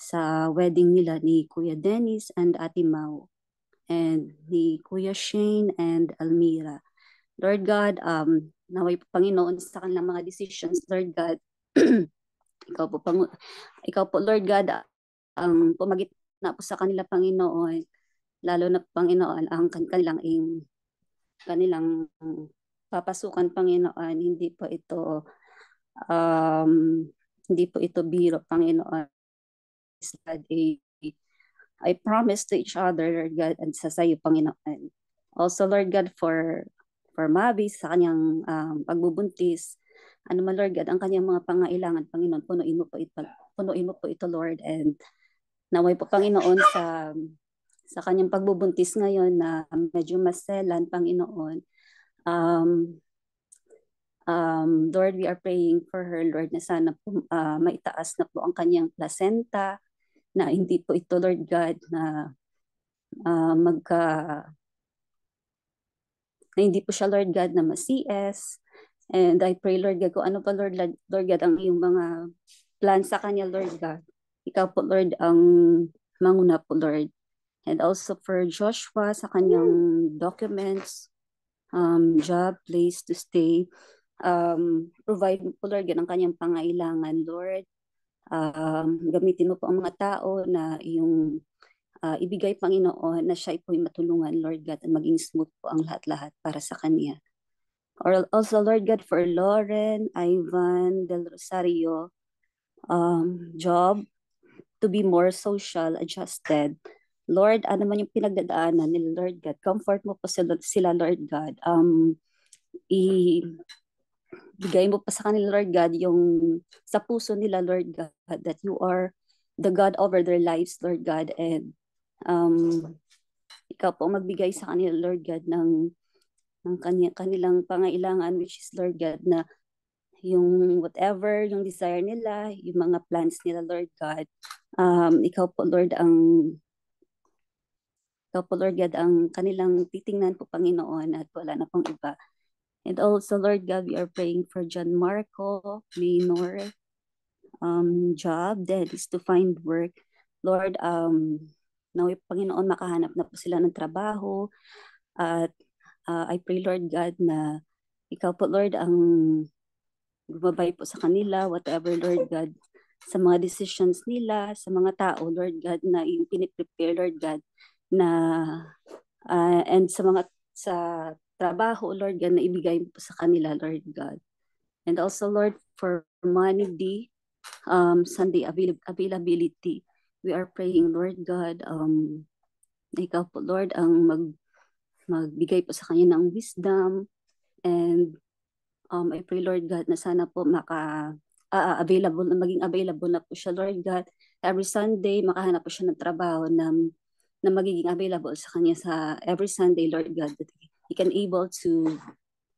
sa wedding nila ni Kuya Dennis and Ate Mau and ni Kuya Shane and Almira. Lord God, um, naway Panginoon sa kanilang mga decisions, Lord God, Ikaw po, pang, ikaw po Lord God, ang um, pumagit na po sa kanila, Panginoon. Lalo na, Panginoon, ang kan- kanilang in, kanilang papasukan, Panginoon. Hindi po ito, um, hindi po ito biro, Panginoon. Is that I promise to each other, Lord God, and sa sayo, Panginoon. Also, Lord God, for, for Mabi, sa kanyang um, pagbubuntis, ano man, Lord God, ang kanyang mga pangailangan, Panginoon, punuin mo po ito, punuin mo po ito, Lord. And naway po, Panginoon, sa sa kanyang pagbubuntis ngayon na medyo maselan, Panginoon. Um, um, Lord, we are praying for her, Lord, na sana po uh, maitaas na po ang kanyang placenta, na hindi po ito, Lord God, na uh, magka na hindi po siya Lord God na ma-CS And I pray, Lord God, kung ano pa, Lord, Lord God, ang iyong mga plan sa kanya, Lord God. Ikaw po, Lord, ang manguna po, Lord. And also for Joshua sa kanyang documents, um, job, place to stay, um, provide po, Lord, yan ang kanyang pangailangan, Lord. Um, gamitin mo po ang mga tao na iyong uh, ibigay, Panginoon, na siya po matulungan, Lord God, at maging smooth po ang lahat-lahat para sa kanya. Or Also, Lord God, for Lauren, Ivan, Del Rosario, um, job, to be more social adjusted. Lord, ano man yung pinagdadaanan nila, Lord God, comfort mo po sila, sila Lord God. Um, i bigay mo pa sa kanila, Lord God, yung sa puso nila, Lord God, that you are the God over their lives, Lord God, and um, ikaw po magbigay sa kanila, Lord God, ng ng kanya, kanilang pangailangan which is Lord God na yung whatever yung desire nila, yung mga plans nila Lord God, um, ikaw po Lord ang ikaw po Lord God ang kanilang titingnan po Panginoon at wala na pong iba. And also, Lord God, we are praying for John Marco, Maynor, um, job, that is to find work. Lord, um, naway Panginoon makahanap na po sila ng trabaho at uh, I pray Lord God na ikaw po Lord ang gumabay po sa kanila, whatever Lord God, sa mga decisions nila, sa mga tao, Lord God, na yung piniprepare, Lord God, na uh, and sa mga sa trabaho, Lord God, na ibigay mo po sa kanila, Lord God. And also, Lord, for money D, um, Sunday availability, we are praying, Lord God, um, ikaw po, Lord, ang mag magbigay po sa kanya ng wisdom. And um, I pray, Lord God, na sana po maka, uh, available, na maging available na po siya, Lord God. Every Sunday, makahanap po siya ng trabaho na, na magiging available sa kanya sa every Sunday, Lord God, that he can able to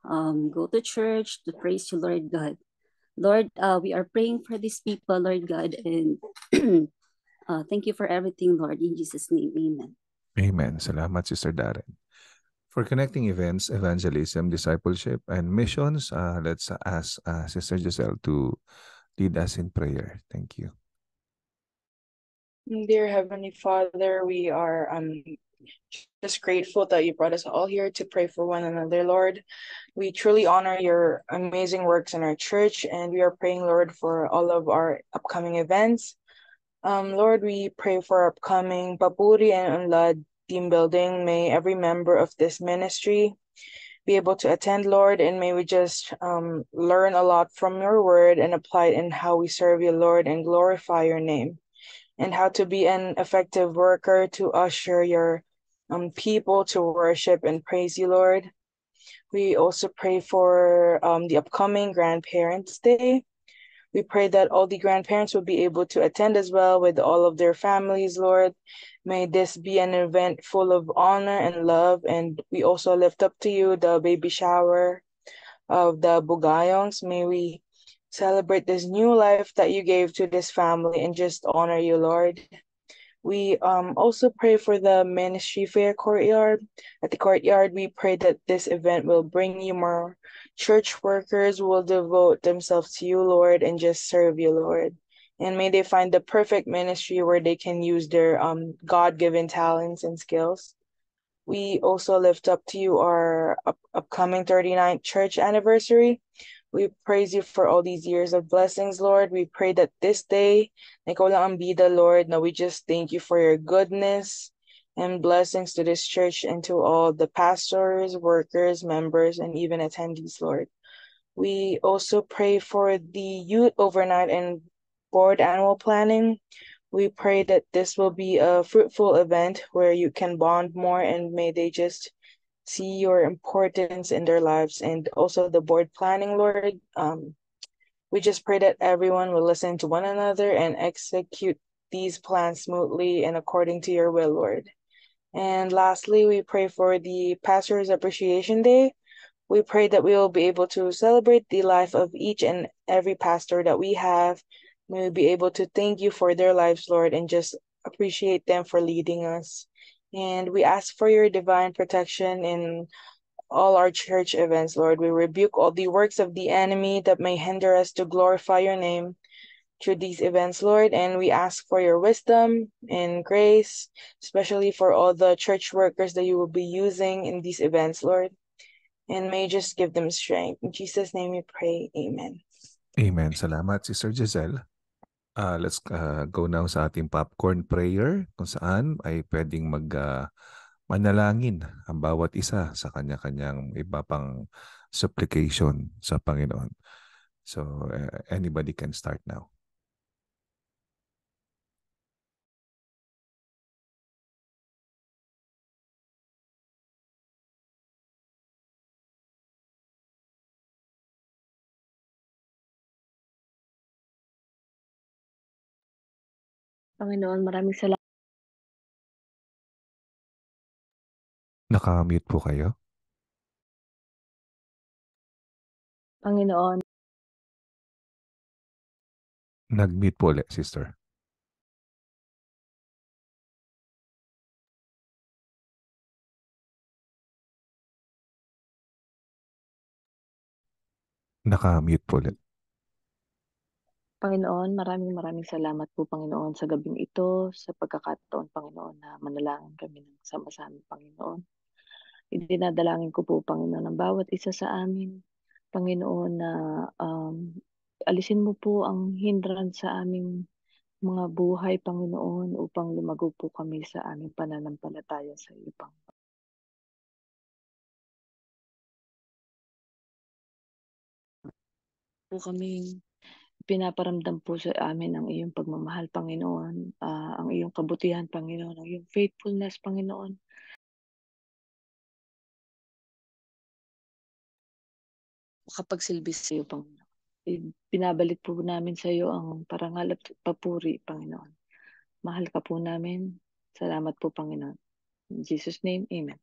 um, go to church, to praise you, Lord God. Lord, uh, we are praying for these people, Lord God, and uh, thank you for everything, Lord. In Jesus' name, amen. Amen. Salamat, Sister Darren. For connecting events, evangelism, discipleship, and missions, uh, let's ask uh, Sister Giselle to lead us in prayer. Thank you. Dear Heavenly Father, we are um, just grateful that you brought us all here to pray for one another, Lord. We truly honor your amazing works in our church, and we are praying, Lord, for all of our upcoming events. Um, Lord, we pray for upcoming Papuri and Unlad team building. May every member of this ministry be able to attend, Lord, and may we just um, learn a lot from your word and apply it in how we serve you, Lord, and glorify your name, and how to be an effective worker to usher your um, people to worship and praise you, Lord. We also pray for um, the upcoming Grandparents' Day we pray that all the grandparents will be able to attend as well with all of their families, Lord. May this be an event full of honor and love. And we also lift up to you the baby shower of the Bugayongs. May we celebrate this new life that you gave to this family and just honor you, Lord. We um, also pray for the ministry fair courtyard. At the courtyard, we pray that this event will bring you more church workers will devote themselves to you, Lord, and just serve you, Lord. And may they find the perfect ministry where they can use their um, God given talents and skills. We also lift up to you our up- upcoming 39th church anniversary. We praise you for all these years of blessings, Lord. We pray that this day, Nicola Ambida, Lord, now we just thank you for your goodness, and blessings to this church and to all the pastors, workers, members, and even attendees, Lord. We also pray for the youth overnight and board annual planning. We pray that this will be a fruitful event where you can bond more and may they just see your importance in their lives and also the board planning, Lord. Um, we just pray that everyone will listen to one another and execute these plans smoothly and according to your will, Lord. And lastly, we pray for the Pastor's Appreciation Day. We pray that we will be able to celebrate the life of each and every pastor that we have. We will be able to thank you for their lives, Lord, and just appreciate them for leading us. And we ask for your divine protection in all our church events, Lord. We rebuke all the works of the enemy that may hinder us to glorify your name. through these events, Lord. And we ask for your wisdom and grace, especially for all the church workers that you will be using in these events, Lord. And may you just give them strength. In Jesus' name we pray. Amen. Amen. Salamat, Sister Giselle. Uh, let's uh, go now sa ating popcorn prayer kung saan ay pwedeng mag uh, manalangin ang bawat isa sa kanya-kanyang iba pang supplication sa Panginoon. So uh, anybody can start now. Panginoon, maraming salamat. Nakamute po kayo? Panginoon. Nag-mute po ulit, sister. Nakamute po ulit. Panginoon, maraming maraming salamat po Panginoon sa gabing ito, sa pagkakataon Panginoon na manalangin kami ng sama-sama Panginoon. Idinadalangin ko po Panginoon ang bawat isa sa amin, Panginoon na um, alisin mo po ang hindran sa aming mga buhay Panginoon upang lumago po kami sa aming pananampalataya sa iyo Panginoon. po kaming pinaparamdam po sa amin ang iyong pagmamahal, Panginoon, uh, ang iyong kabutihan, Panginoon, ang iyong faithfulness, Panginoon. Makapagsilbi sa iyo, Panginoon. Pinabalik po namin sa iyo ang parangal at papuri, Panginoon. Mahal ka po namin. Salamat po, Panginoon. In Jesus' name, Amen.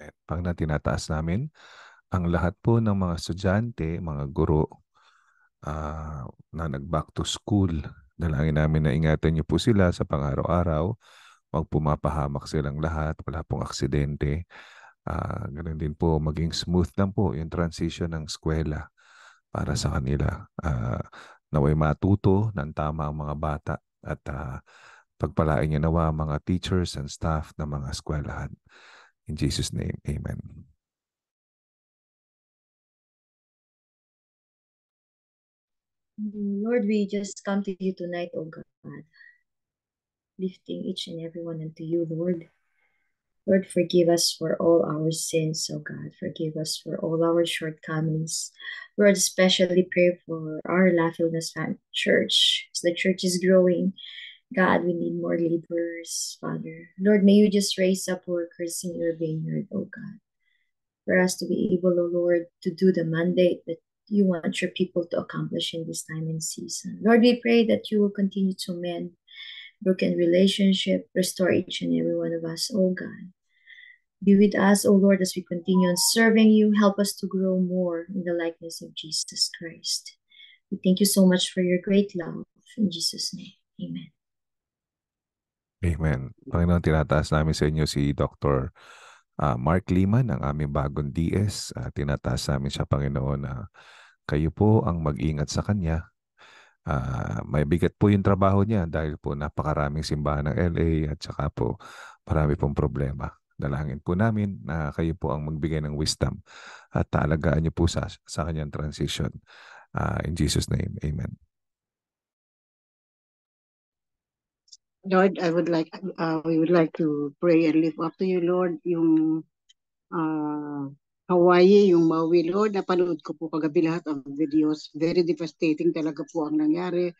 Amen. Panginoon, tinataas namin ang lahat po ng mga estudyante, mga guro, uh, na nag-back to school. Dalangin namin na ingatan niyo po sila sa pang-araw-araw. Huwag pumapahamak silang lahat. Wala pong aksidente. Uh, ganun din po, maging smooth lang po yung transition ng eskwela para sa kanila. Uh, naway matuto ng tama ang mga bata at uh, pagpalain niyo nawa mga teachers and staff ng mga eskwelahan. In Jesus' name, Amen. Lord, we just come to you tonight, O God, lifting each and everyone unto you, Lord. Lord, forgive us for all our sins, O God. Forgive us for all our shortcomings. Lord, especially pray for our La Filnas Church. the church is growing, God, we need more laborers, Father. Lord, may you just raise up workers in your vineyard, O God. For us to be able, O Lord, to do the mandate that you want your people to accomplish in this time and season. Lord, we pray that you will continue to mend broken relationship, restore each and every one of us, oh God. Be with us, O oh Lord, as we continue on serving you. Help us to grow more in the likeness of Jesus Christ. We thank you so much for your great love. In Jesus' name, Amen. Amen. Panginoon, tinataas namin sa inyo si Dr. Uh, ah, Mark Liman, ang aming bagong DS. Uh, ah, tinataas namin siya, Panginoon, na uh, kayo po ang mag-ingat sa kanya. Uh, may bigat po yung trabaho niya dahil po napakaraming simbahan ng LA at saka po marami pong problema. Dalangin po namin na kayo po ang magbigay ng wisdom at taalagaan niyo po sa, sa kanyang transition. Uh, in Jesus' name, Amen. Lord, I would like, uh, we would like to pray and lift up to you, Lord, yung uh, Hawaii, yung Maui. Lord, napanood ko po kagabi lahat ang videos. Very devastating talaga po ang nangyari.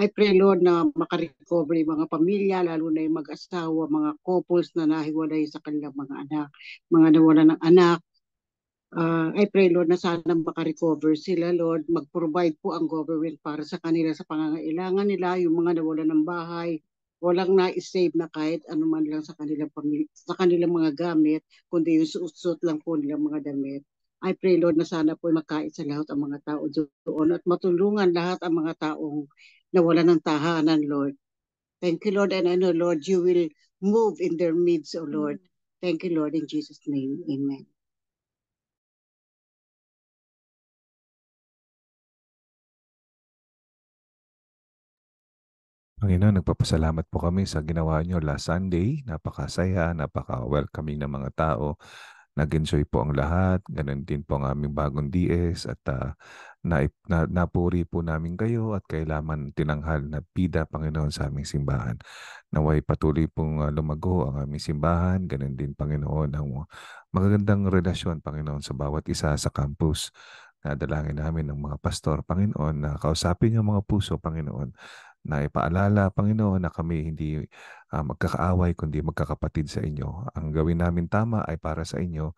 I pray, Lord, na makarecover yung mga pamilya, lalo na yung mag-asawa, mga couples na nahiwalay sa kanilang mga anak, mga nawala ng anak. Uh, I pray, Lord, na sana makarecover sila, Lord. Mag-provide po ang government para sa kanila sa pangangailangan nila, yung mga nawala ng bahay, walang na-save na kahit anuman lang sa kanilang, pamilya, sa kanilang mga gamit, kundi yung suot-suot lang po nilang mga damit. I pray Lord na sana po makain sa lahat ang mga tao doon at matulungan lahat ang mga taong nawala ng tahanan, Lord. Thank you, Lord, and I know, Lord, you will move in their midst, O Lord. Mm. Thank you, Lord, in Jesus' name. Amen. Panginoon, nagpapasalamat po kami sa ginawa niyo last Sunday. Napakasaya, napaka-welcoming ng mga tao. Nag-enjoy po ang lahat. Ganon din po ang aming bagong DS at uh, ah, na, na, napuri po namin kayo at kailaman tinanghal na pida Panginoon sa aming simbahan. Naway patuloy pong ah, lumago ang aming simbahan. Ganon din Panginoon ang magagandang relasyon Panginoon sa bawat isa sa campus. Nadalangin namin ng mga pastor, Panginoon, na kausapin yung mga puso, Panginoon, na ipaalala, Panginoon, na kami hindi uh, magkakaaway kundi magkakapatid sa inyo. Ang gawin namin tama ay para sa inyo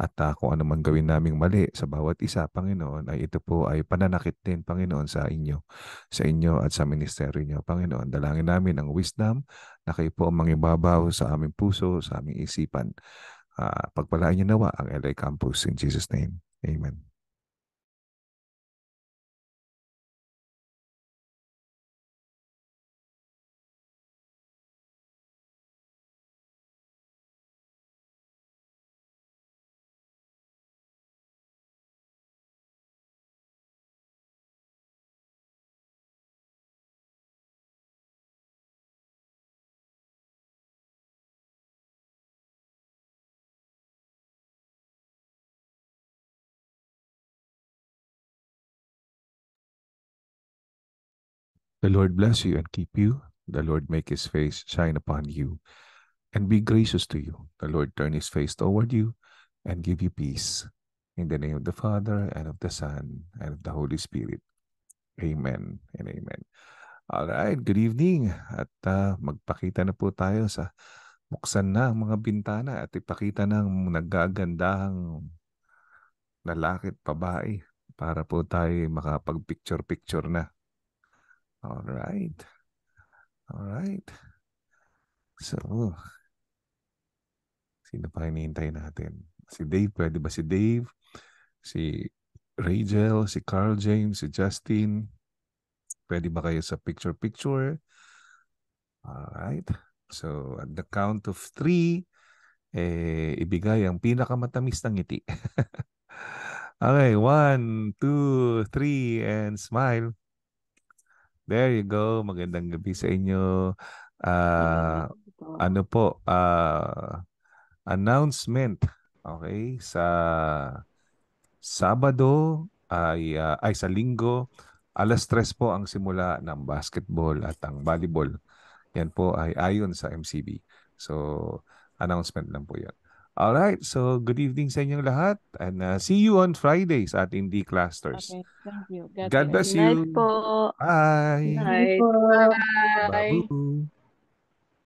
at uh, kung ano man gawin naming mali sa bawat isa, Panginoon, ay ito po ay pananakit din, Panginoon, sa inyo, sa inyo at sa ministeryo niyo. Panginoon, dalangin namin ang wisdom na kayo po ang mangibabaw sa aming puso, sa aming isipan. Uh, pagpalaan niyo nawa ang LA Campus in Jesus' name. Amen. The Lord bless you and keep you. The Lord make his face shine upon you and be gracious to you. The Lord turn his face toward you and give you peace. In the name of the Father and of the Son and of the Holy Spirit. Amen and amen. right, good evening. At uh, magpakita na po tayo sa buksan na ang mga bintana at ipakita ng nagagandahang lalaki at babae para po tayo makapag-picture-picture na. All right. All right. So, sino pa hinihintay natin? Si Dave, pwede ba si Dave? Si Rachel, si Carl James, si Justin. Pwede ba kayo sa picture-picture? All right. So, at the count of three, eh, ibigay ang pinakamatamis ng ngiti. okay, one, two, three, and smile. There you go. Magandang gabi sa inyo. Uh, ano po? Uh, announcement. Okay? Sa Sabado ay, uh, ay sa linggo, alas tres po ang simula ng basketball at ang volleyball. Yan po ay ayon sa MCB. So, announcement lang po yan. All right. So good evening sa inyong lahat and uh, see you on Friday sa ating D clusters. Okay. Thank you. God, God bless you. Night po. Bye. Night. Bye. Bye. Bye.